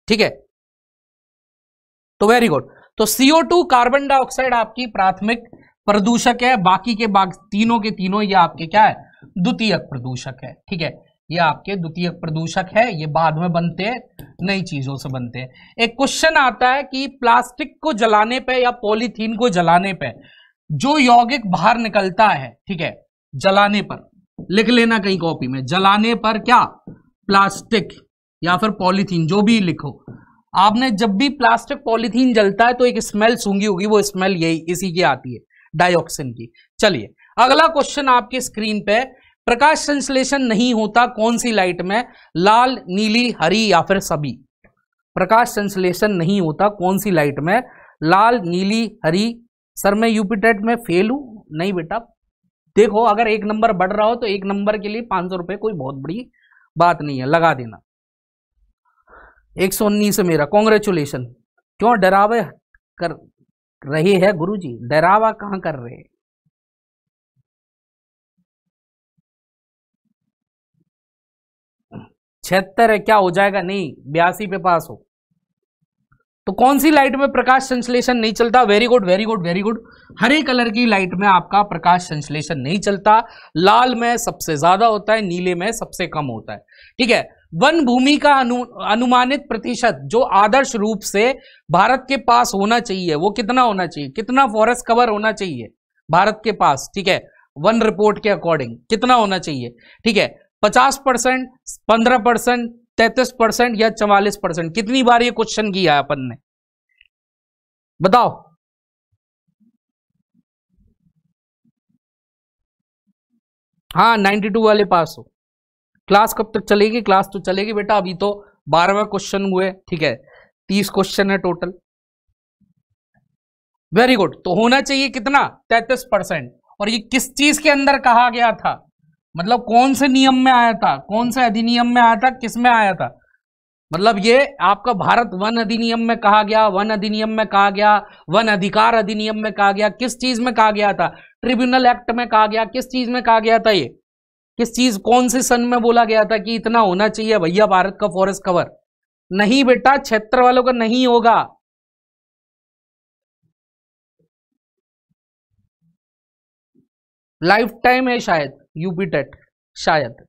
ठीक है तो वेरी गुड तो CO2 कार्बन डाइऑक्साइड आपकी प्राथमिक प्रदूषक है बाकी के बाग तीनों के तीनों ये आपके क्या है द्वितीयक प्रदूषक है ठीक है ये आपके द्वितीय प्रदूषक है ये बाद में बनते हैं नई चीजों से बनते हैं एक क्वेश्चन आता है कि प्लास्टिक को जलाने पे या पॉलीथीन को जलाने पे जो यौगिक बाहर निकलता है ठीक है जलाने पर लिख लेना कहीं कॉपी में जलाने पर क्या प्लास्टिक या फिर पॉलीथीन जो भी लिखो आपने जब भी प्लास्टिक पॉलिथीन जलता है तो एक स्मेल सूंगी होगी वो स्मेल यही इसी की आती है डाइऑक्सिन की चलिए अगला क्वेश्चन आपके स्क्रीन पे प्रकाश संश्लेषण नहीं होता कौन सी लाइट में लाल नीली हरी या फिर सभी प्रकाश संश्लेषण नहीं होता कौन सी लाइट में लाल नीली हरी सर मैं यूपीटेट e में फेल हूं नहीं बेटा देखो अगर एक नंबर बढ़ रहा हो तो एक नंबर के लिए पांच सौ रुपये कोई बहुत बड़ी बात नहीं है लगा देना एक सौ उन्नीस है मेरा कॉन्ग्रेचुलेशन क्यों डरावे कर रहे हैं गुरुजी डरावा कहां कर रहे हैं छिहत्तर है क्या हो जाएगा नहीं बयासी पे पास हो तो कौन सी लाइट में प्रकाश संश्लेषण नहीं चलता very good very good very good हरे कलर की लाइट में आपका प्रकाश संश्लेषण नहीं चलता लाल में सबसे ज्यादा होता है नीले में सबसे कम होता है ठीक है वन भूमि का अनु, अनुमानित प्रतिशत जो आदर्श रूप से भारत के पास होना चाहिए वो कितना होना चाहिए कितना फॉरेस्ट कवर होना चाहिए भारत के पास ठीक है वन रिपोर्ट के अकॉर्डिंग कितना होना चाहिए ठीक है पचास परसेंट पंद्रह परसेंट तैतीस परसेंट या चवालीस परसेंट कितनी बार ये क्वेश्चन किया अपन ने बताओ हाँ नाइन्टी टू वाले पास हो क्लास कब तक चलेगी क्लास तो चलेगी बेटा अभी तो बारहवा क्वेश्चन हुए ठीक है तीस क्वेश्चन है टोटल वेरी गुड तो होना चाहिए कितना तैतीस परसेंट और ये किस चीज के अंदर कहा गया था मतलब कौन से नियम में आया था कौन से अधिनियम में आया था किस में आया था मतलब ये आपका भारत वन अधिनियम में कहा गया वन अधिनियम में कहा गया वन अधिकार अधिनियम में कहा गया किस चीज में कहा गया था ट्रिब्यूनल एक्ट में कहा गया किस चीज में कहा गया था ये किस चीज कौन से सन में बोला गया था कि इतना होना चाहिए भैया भारत का फॉरेस्ट कवर नहीं बेटा क्षेत्र वालों का नहीं होगा लाइफ टाइम है शायद यूपी टेट शायद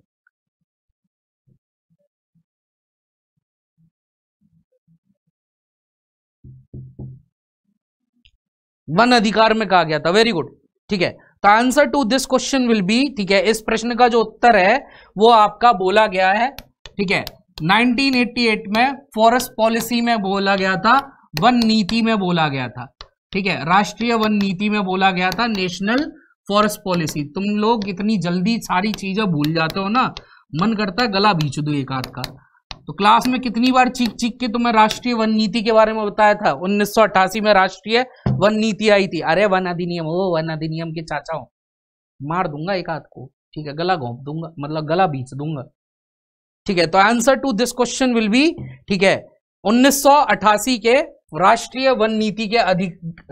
वन अधिकार में कहा गया था वेरी गुड ठीक है तो answer to this question will be ठीक है इस प्रश्न का जो उत्तर है वो आपका बोला गया है ठीक है 1988 में फॉरेस्ट पॉलिसी में बोला गया था वन नीति में बोला गया था ठीक है राष्ट्रीय वन नीति में बोला गया था नेशनल फॉरेस्ट पॉलिसी तुम लोग इतनी जल्दी सारी चीजें भूल जाते हो ना मन करता है गला भींच दो एक आध का तो क्लास में कितनी बार चीख चीख के तुम्हें राष्ट्रीय वन नीति के बारे में बताया था 1988 में राष्ट्रीय वन नीति आई थी अरे वन अधिनियम वो वन अधिनियम के चाचा हो मार दूंगा एक हाथ को ठीक है गला घोप दूंगा मतलब गला बीच दूंगा ठीक है तो answer to this question will be ठीक है 1988 के राष्ट्रीय वन नीति के अधिक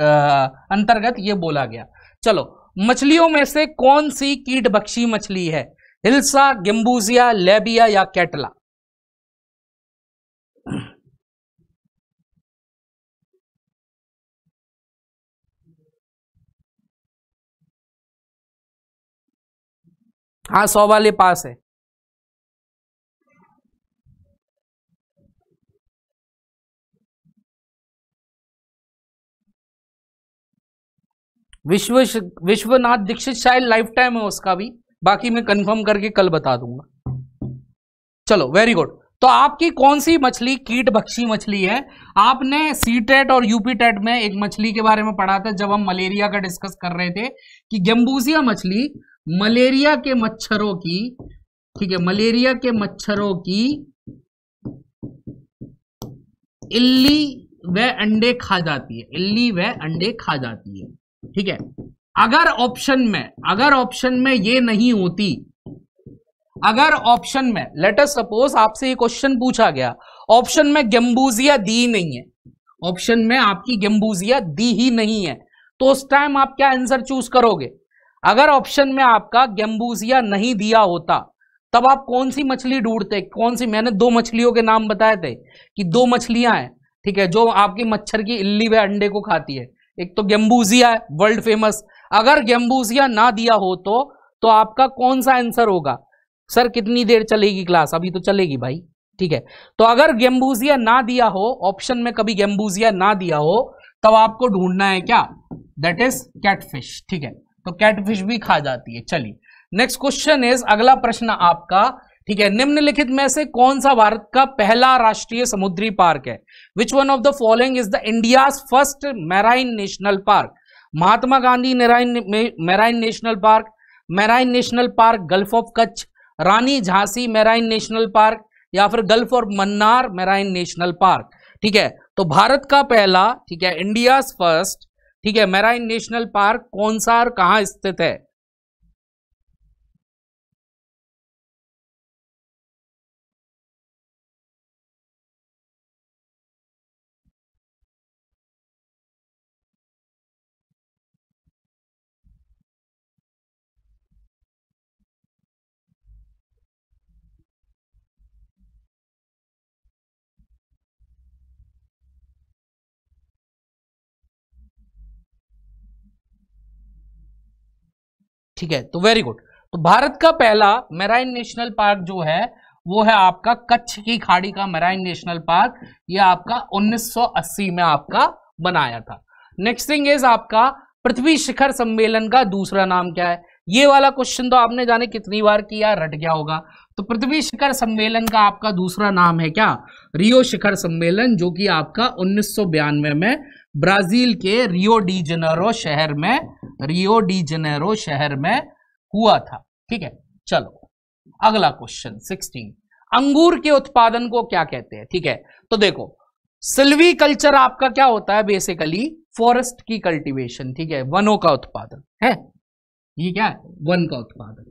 अंतर्गत ये बोला गया चलो मछलियों में से कौन सी कीट बख्शी मछली है हिल्सा गिम्बूजिया लेबिया या कैटला हाँ सौ वाले पास है विश्व विश्वनाथ दीक्षित शायद लाइफ टाइम है उसका भी बाकी मैं कंफर्म करके कल बता दूंगा चलो वेरी गुड तो आपकी कौन सी मछली कीट भक्षी मछली है आपने सी टेट e और यूपी टेट e में एक मछली के बारे में पढ़ा था जब हम मलेरिया का डिस्कस कर रहे थे कि गेम्बूजिया मछली मलेरिया के मच्छरों की ठीक है मलेरिया के मच्छरों की इल्ली व अंडे खा जाती है इल्ली व अंडे खा जाती है ठीक है अगर ऑप्शन में अगर ऑप्शन में ये नहीं होती अगर ऑप्शन में लेटर सपोज आपसे ये क्वेश्चन पूछा गया ऑप्शन में गेम्बूजिया दी नहीं है ऑप्शन में आपकी गेम्बूजिया दी ही नहीं है तो उस टाइम आप क्या आंसर चूज करोगे अगर ऑप्शन में आपका गेम्बूजिया नहीं दिया होता तब आप कौन सी मछली ढूंढते कौन सी मैंने दो मछलियों के नाम बताए थे कि दो मछलियां हैं ठीक है जो आपकी मच्छर की इल्ली व अंडे को खाती है एक तो गेम्बूजिया है वर्ल्ड फेमस अगर गेम्बूजिया ना दिया हो तो तो आपका कौन सा आंसर होगा सर कितनी देर चलेगी क्लास अभी तो चलेगी भाई ठीक है तो अगर गेम्बूजिया ना दिया हो ऑप्शन में कभी गेम्बूजिया ना दिया हो तब आपको ढूंढना है क्या दैट इज कैटफिश ठीक है तो कैटफिश भी खा जाती है चलिए नेक्स्ट क्वेश्चन इज अगला प्रश्न आपका ठीक है निम्नलिखित में से कौन सा भारत का पहला राष्ट्रीय समुद्री पार्क है which one of the following is the India first marine national park Mahatma Gandhi marine national park marine national park gulf of Kutch Rani Jhansi marine national park या फिर gulf of Mannar marine national park ठीक है तो भारत का पहला ठीक है इंडिया फर्स्ट ठीक है मैराइन नेशनल पार्क कौन सा और कहाँ स्थित है ठीक है तो वेरी गुड तो भारत का पहला मेराइन नेशनल पार्क जो है वो है आपका कच्छ की खाड़ी का मेराइन नेशनल पार्क ये आपका 1980 में आपका बनाया था नेक्स्ट थिंग इज आपका पृथ्वी शिखर सम्मेलन का दूसरा नाम क्या है ये वाला क्वेश्चन तो आपने जाने कितनी बार किया रट गया होगा तो पृथ्वी शिखर सम्मेलन का आपका दूसरा नाम है क्या रियो शिखर सम्मेलन जो कि आपका उन्नीस में ब्राजील के रियो डी जनेरो शहर में रियो डी जनेरो शहर में हुआ था ठीक है चलो अगला क्वेश्चन सिक्सटीन अंगूर के उत्पादन को क्या कहते हैं ठीक है तो देखो सिल्वी कल्चर आपका क्या होता है बेसिकली फॉरेस्ट की कल्टीवेशन ठीक है वनों का उत्पादन है ये क्या है वन का उत्पादन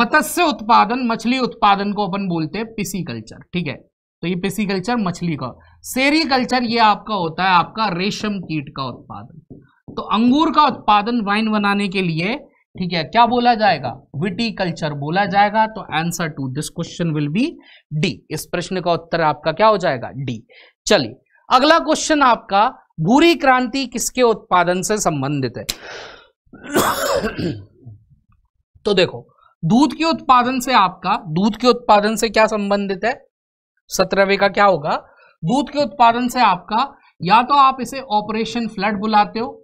मत्स्य उत्पादन मछली उत्पादन को अपन बोलते हैं पिसी कल्चर ठीक है तो ये पेसिकल्चर मछली का सेरिकल्चर ये आपका होता है आपका रेशम कीट का उत्पादन तो अंगूर का उत्पादन वाइन बनाने के लिए ठीक है क्या बोला जाएगा कल्चर बोला जाएगा तो answer to this question will be D इस प्रश्न का उत्तर आपका क्या हो जाएगा डी चलिए अगला क्वेश्चन आपका भूरी क्रांति किसके उत्पादन से संबंधित है तो देखो दूध के उत्पादन से आपका दूध के उत्पादन से क्या संबंधित है सत्रहवें का क्या होगा दूध के उत्पादन से आपका या तो आप इसे ऑपरेशन फ्लड बुलाते हो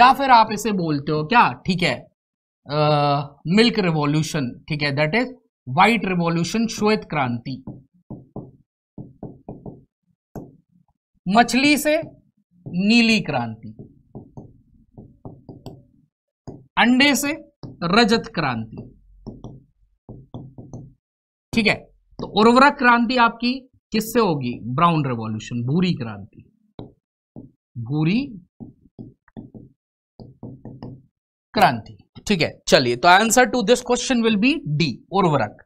या फिर आप इसे बोलते हो क्या ठीक है मिल्क रिवॉल्यूशन ठीक है दैट इज व्हाइट रिवॉल्यूशन श्वेत क्रांति मछली से नीली क्रांति अंडे से रजत क्रांति ठीक है तो उर्वरक क्रांति आपकी किससे होगी ब्राउन रेवोल्यूशन भूरी क्रांति भूरी क्रांति ठीक है चलिए तो answer to this question will be D उर्वरक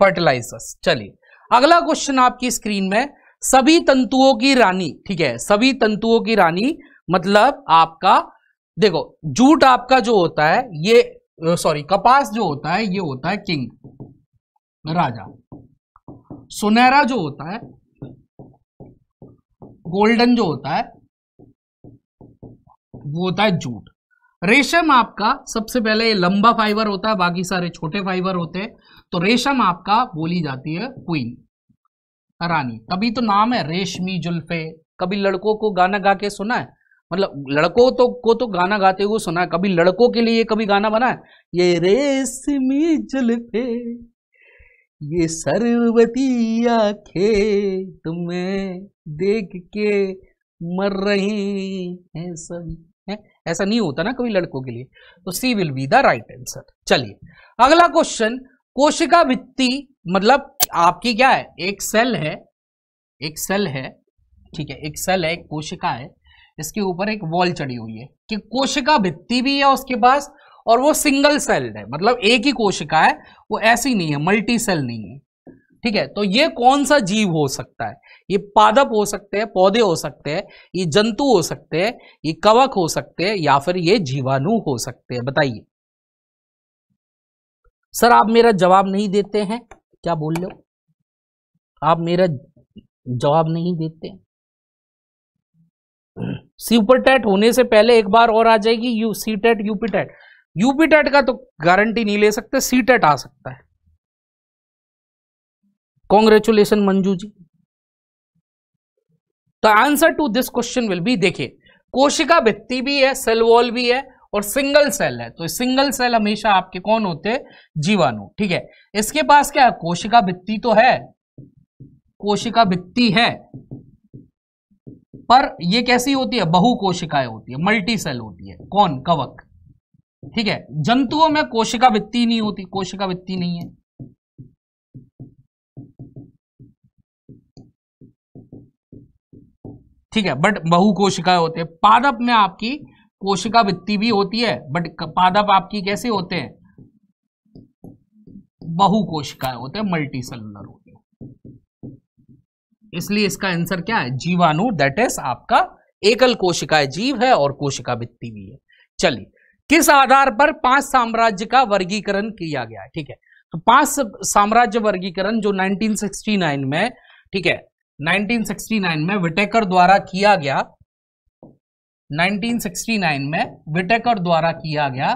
फर्टिलाइजर्स चलिए अगला क्वेश्चन आपकी स्क्रीन में सभी तंतुओं की रानी ठीक है सभी तंतुओं की रानी मतलब आपका देखो जूट आपका जो होता है ये सॉरी कपास जो होता है ये होता है किंग राजा सुनहरा जो होता है गोल्डन जो होता है वो होता है जूट रेशम आपका सबसे पहले लंबा फाइबर होता है बाकी सारे छोटे फाइबर होते हैं तो रेशम आपका बोली जाती है क्वीन रानी तभी तो नाम है रेशमी जुल्फे कभी लड़कों को गाना गा के सुना है मतलब लड़कों तो को तो गाना गाते हुए सुना है कभी लड़कों के लिए कभी गाना बना है ये रेशमी जुल्फे ये सरवती आंखें तुम्हें देख के मर रही हैं सभी है ऐसा नहीं होता ना कभी लड़कों के लिए तो C will be the right answer चलिए अगला क्वेश्चन कोशिका भित्ति मतलब आपकी क्या है एक सेल है एक सेल है ठीक है एक सेल है एक कोशिका है इसके ऊपर एक वॉल चढ़ी हुई है कि कोशिका भित्ति भी है उसके पास और वो सिंगल सेल्ड है मतलब एक ही कोशिका है वो ऐसी नहीं है मल्टी सेल नहीं है ठीक है तो ये कौन सा जीव हो सकता है ये पादप हो सकते हैं पौधे हो सकते हैं ये जंतु हो सकते हैं ये कवक हो सकते हैं या फिर ये जीवाणु हो सकते हैं बताइए सर आप मेरा जवाब नहीं देते हैं क्या बोल रहे हो आप मेरा जवाब नहीं देते सुपर (clears throat) होने से पहले एक बार और आ जाएगी U C TET UP TET UP TET का तो गारंटी नहीं ले सकते सी टेट आ सकता है कॉन्ग्रेचुलेशन मंजू जी तो answer to this question will be देखिए कोशिका भित्ति भी है सेल वॉल भी है और सिंगल सेल है तो सिंगल सेल हमेशा आपके कौन होते हैं जीवाणु ठीक है इसके पास क्या है कोशिका भित्ति तो है कोशिका भित्ति है पर ये कैसी होती है बहु कोशिकाएं होती है मल्टी सेल होती है कौन कवक ठीक है जंतुओं में कोशिका वित्ती नहीं होती कोशिका वित्ति नहीं है ठीक है बट बहु कोशिकाएं होते हैं पादप में आपकी कोशिका वित्ती भी होती है बट पादप आपकी कैसे होते हैं बहु कोशिकाएं होते हैं मल्टी सेलुलर होते हैं इसलिए इसका आंसर क्या है जीवाणु दैट इज आपका एकल कोशिकाएं जीव है और कोशिका वित्ती भी है चलिए किस आधार पर पांच साम्राज्य का वर्गीकरण किया गया ठीक है तो पांच साम्राज्य वर्गीकरण जो 1969 में ठीक है 1969 में विटेकर द्वारा किया गया 1969 में विटेकर द्वारा किया गया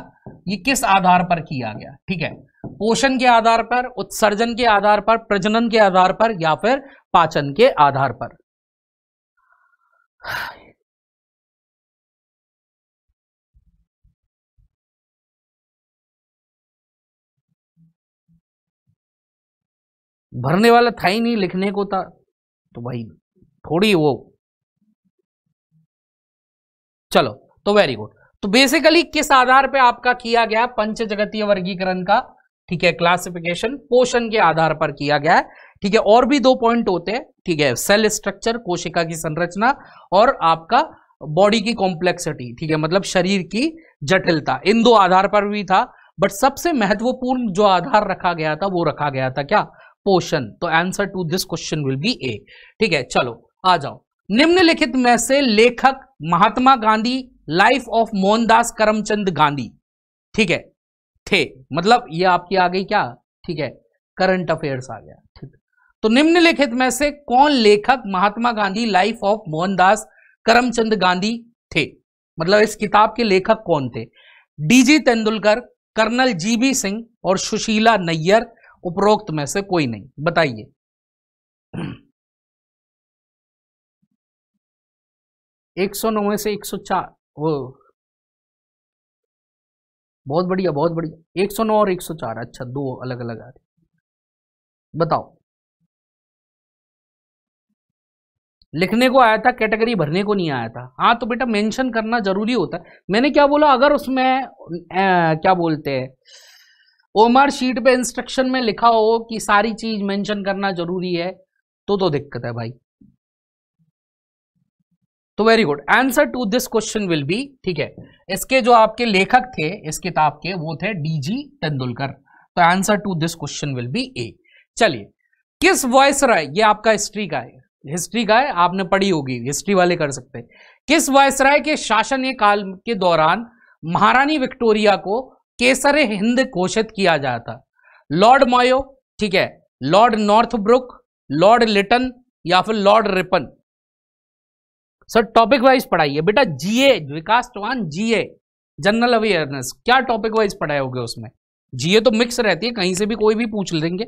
ये किस आधार पर किया गया ठीक है पोषण के आधार पर उत्सर्जन के आधार पर प्रजनन के आधार पर या फिर पाचन के आधार पर भरने वाला था ही नहीं लिखने को था तो भाई थोड़ी वो चलो तो वेरी गुड तो बेसिकली किस आधार पे आपका किया गया पंच जगतीय वर्गीकरण का ठीक है क्लासिफिकेशन पोषण के आधार पर किया गया है ठीक है और भी दो पॉइंट होते हैं ठीक है सेल स्ट्रक्चर कोशिका की संरचना और आपका बॉडी की कॉम्प्लेक्सिटी ठीक है मतलब शरीर की जटिलता इन दो आधार पर भी था बट सबसे महत्वपूर्ण जो आधार रखा गया था वो रखा गया था क्या पोषण तो answer to this question will be A ठीक है चलो आ जाओ निम्नलिखित में से लेखक महात्मा गांधी लाइफ ऑफ मोहनदास करमचंद गांधी ठीक है थे मतलब ये आपकी आ गई क्या ठीक है करंट अफेयर्स आ गया ठीक तो निम्नलिखित में से कौन लेखक महात्मा गांधी लाइफ ऑफ मोहनदास करमचंद गांधी थे मतलब इस किताब के लेखक कौन थे DG Tendulkar colonel GB Singh और सुशीला नैयर उपरोक्त में से कोई नहीं बताइए एक सौ नौ से एक सौ चार वो बहुत बढ़िया बहुत बढ़िया एक सौ नौ और एक सौ चार अच्छा दो अलग अलग आ रही बताओ लिखने को आया था कैटेगरी भरने को नहीं आया था हाँ तो बेटा मेंशन करना जरूरी होता है मैंने क्या बोला अगर उसमें आ, क्या बोलते हैं ओमर शीट पे इंस्ट्रक्शन में लिखा हो कि सारी चीज मेंशन करना जरूरी है तो तो दिक्कत है भाई तो very good answer to this question will be ठीक है इसके जो आपके लेखक थे इस किताब के वो थे डीजी तेंदुलकर तो answer to this question will be A चलिए किस वॉयस राय ये आपका हिस्ट्री का है हिस्ट्री का है आपने पढ़ी होगी हिस्ट्री वाले कर सकते हैं किस वायसराय के शासन काल के दौरान महारानी विक्टोरिया को केसर हिंद घोषित किया जाता लॉर्ड मायो ठीक है Lord Northbrook Lord Lytton या फिर Lord Ripon sir topic wise पढ़ाइए बेटा GA Vikas Chauhan GA general awareness क्या टॉपिक वाइज पढ़ाए उसमें जीए तो मिक्स रहती है कहीं से भी कोई भी पूछ लेंगे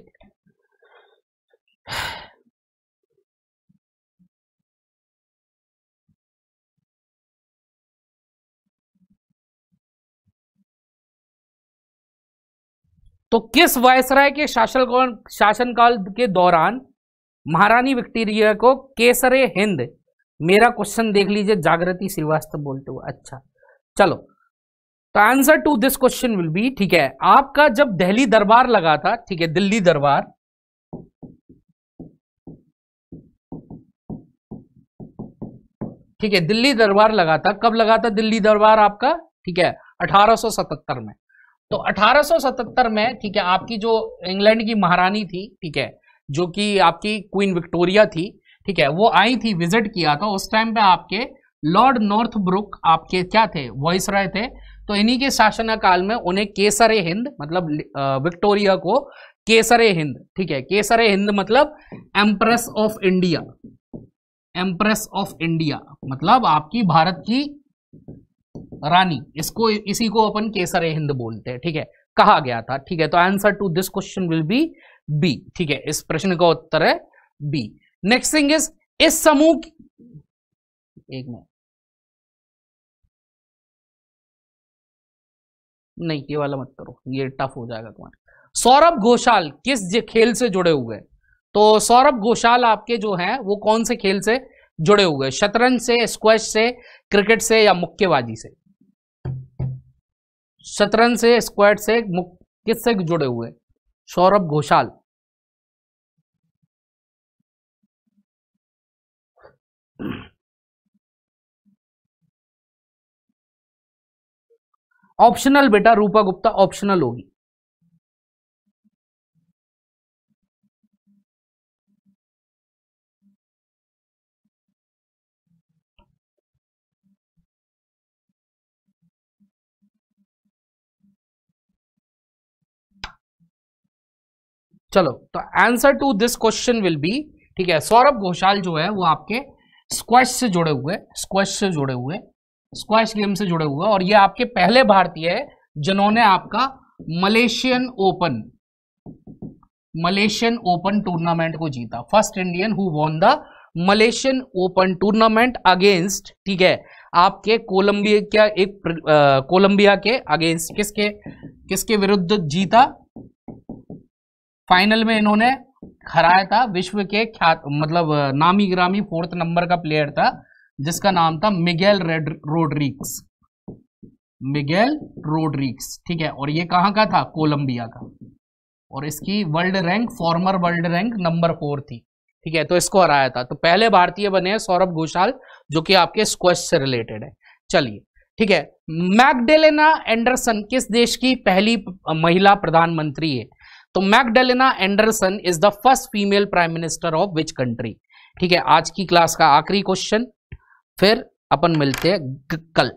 तो किस वायसराय के शासन शासनकाल के दौरान महारानी विक्टोरिया को केसरे हिंद मेरा क्वेश्चन देख लीजिए जागृति श्रीवास्तव बोलते हुए अच्छा चलो तो answer to this question will be ठीक है आपका जब दिल्ली दरबार लगा था ठीक है दिल्ली दरबार ठीक है दिल्ली दरबार लगा था कब लगा था दिल्ली दरबार आपका ठीक है 1877 में तो 1877 में ठीक है आपकी जो इंग्लैंड की महारानी थी ठीक है जो कि आपकी क्वीन विक्टोरिया थी ठीक है वो आई थी विजिट किया था उस टाइम पे आपके लॉर्ड नॉर्थ ब्रुक आपके क्या थे वॉइस रहे थे तो इन्हीं के शासनकाल में उन्हें केसर हिंद मतलब विक्टोरिया को केसर हिंद ठीक है केसर हिंद मतलब empress of India empress of India मतलब आपकी भारत की रानी इसको इसी को अपन केसर हिंद बोलते हैं ठीक है कहा गया था ठीक है तो answer to this question will be B ठीक है इस प्रश्न का उत्तर है बी नेक्स्ट थिंग इज इस समूह एक मिनट नहीं ये वाला मत करो ये टफ हो जाएगा कुमार सौरभ घोषाल किस खेल से जुड़े हुए हैं तो सौरभ घोषाल आपके जो हैं वो कौन से खेल से जुड़े हुए शतरंज से स्क्वैश से क्रिकेट से या मुक्केबाजी से शतरंज से स्क्वाड से किससे जुड़े हुए सौरभ घोषाल ऑप्शनल बेटा रूपा गुप्ता ऑप्शनल होगी चलो तो answer to this question will be ठीक है सौरभ घोषाल जो है वो आपके स्क्वैश से जुड़े हुए स्क्वैश से जुड़े हुए स्क्वैश गेम से जुड़े हुए और ये आपके पहले भारतीय है जिन्होंने आपका Malaysian open Malaysian open tournament को जीता first Indian who won the Malaysian open tournament against ठीक है आपके कोलंबिया क्या एक कोलंबिया के अगेंस्ट किसके किसके विरुद्ध जीता फाइनल में इन्होंने हराया था विश्व के ख्यात मतलब नामी ग्रामी फोर्थ नंबर का प्लेयर था जिसका नाम था मिगेल रोड्रिक्स मिगेल रोड्रिक्स ठीक है और ये कहाँ का था कोलंबिया का और इसकी world rank former world rank number four थी ठीक है तो इसको हराया था तो पहले भारतीय बने हैं सौरभ घोषाल जो कि आपके स्क्वेश से रिलेटेड है चलिए ठीक है मैकडेलेना एंडरसन किस देश की पहली महिला प्रधानमंत्री है तो Magdalena Andersson is the first female prime minister of which country ठीक है आज की क्लास का आखिरी क्वेश्चन फिर अपन मिलते हैं कल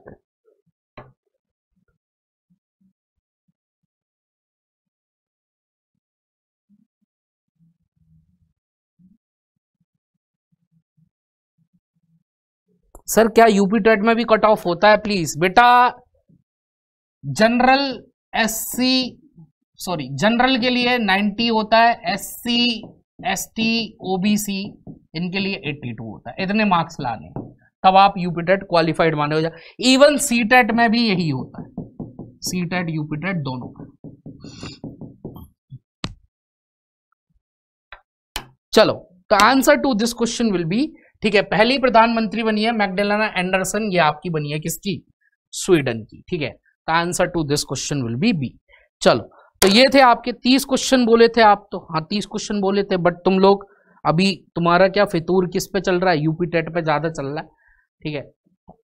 सर क्या यूपी टेट में भी कट ऑफ होता है प्लीज बेटा जनरल एससी सॉरी जनरल के लिए 90 होता है S C O B OBC इनके लिए 82 होता है इतने मार्क्स लाने तब आप यूपीटेट क्वालिफाइड माने हो जाए इवन सी टेट में भी यही होता है सी टेट यूपीटेट दोनों का चलो तो answer to this question will be ठीक है पहली प्रधानमंत्री बनी है मैकडेलाना एंडरसन ये आपकी बनी है किसकी स्वीडन की ठीक है answer to this question will be B चलो तो ये थे आपके तीस क्वेश्चन बोले थे आप तो हाँ तीस क्वेश्चन बोले थे बट तुम लोग अभी तुम्हारा क्या फितूर किस पे चल रहा है यूपी टेट पे ज़्यादा चल रहा है ठीक है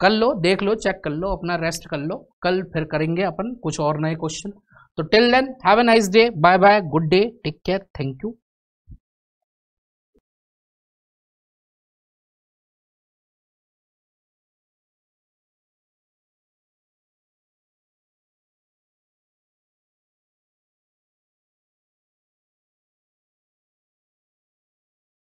कर लो देख लो चेक कर लो अपना रेस्ट कर लो कल फिर करेंगे अपन कुछ और नए क्वेश्चन तो till then have a nice day bye bye good day take care thank you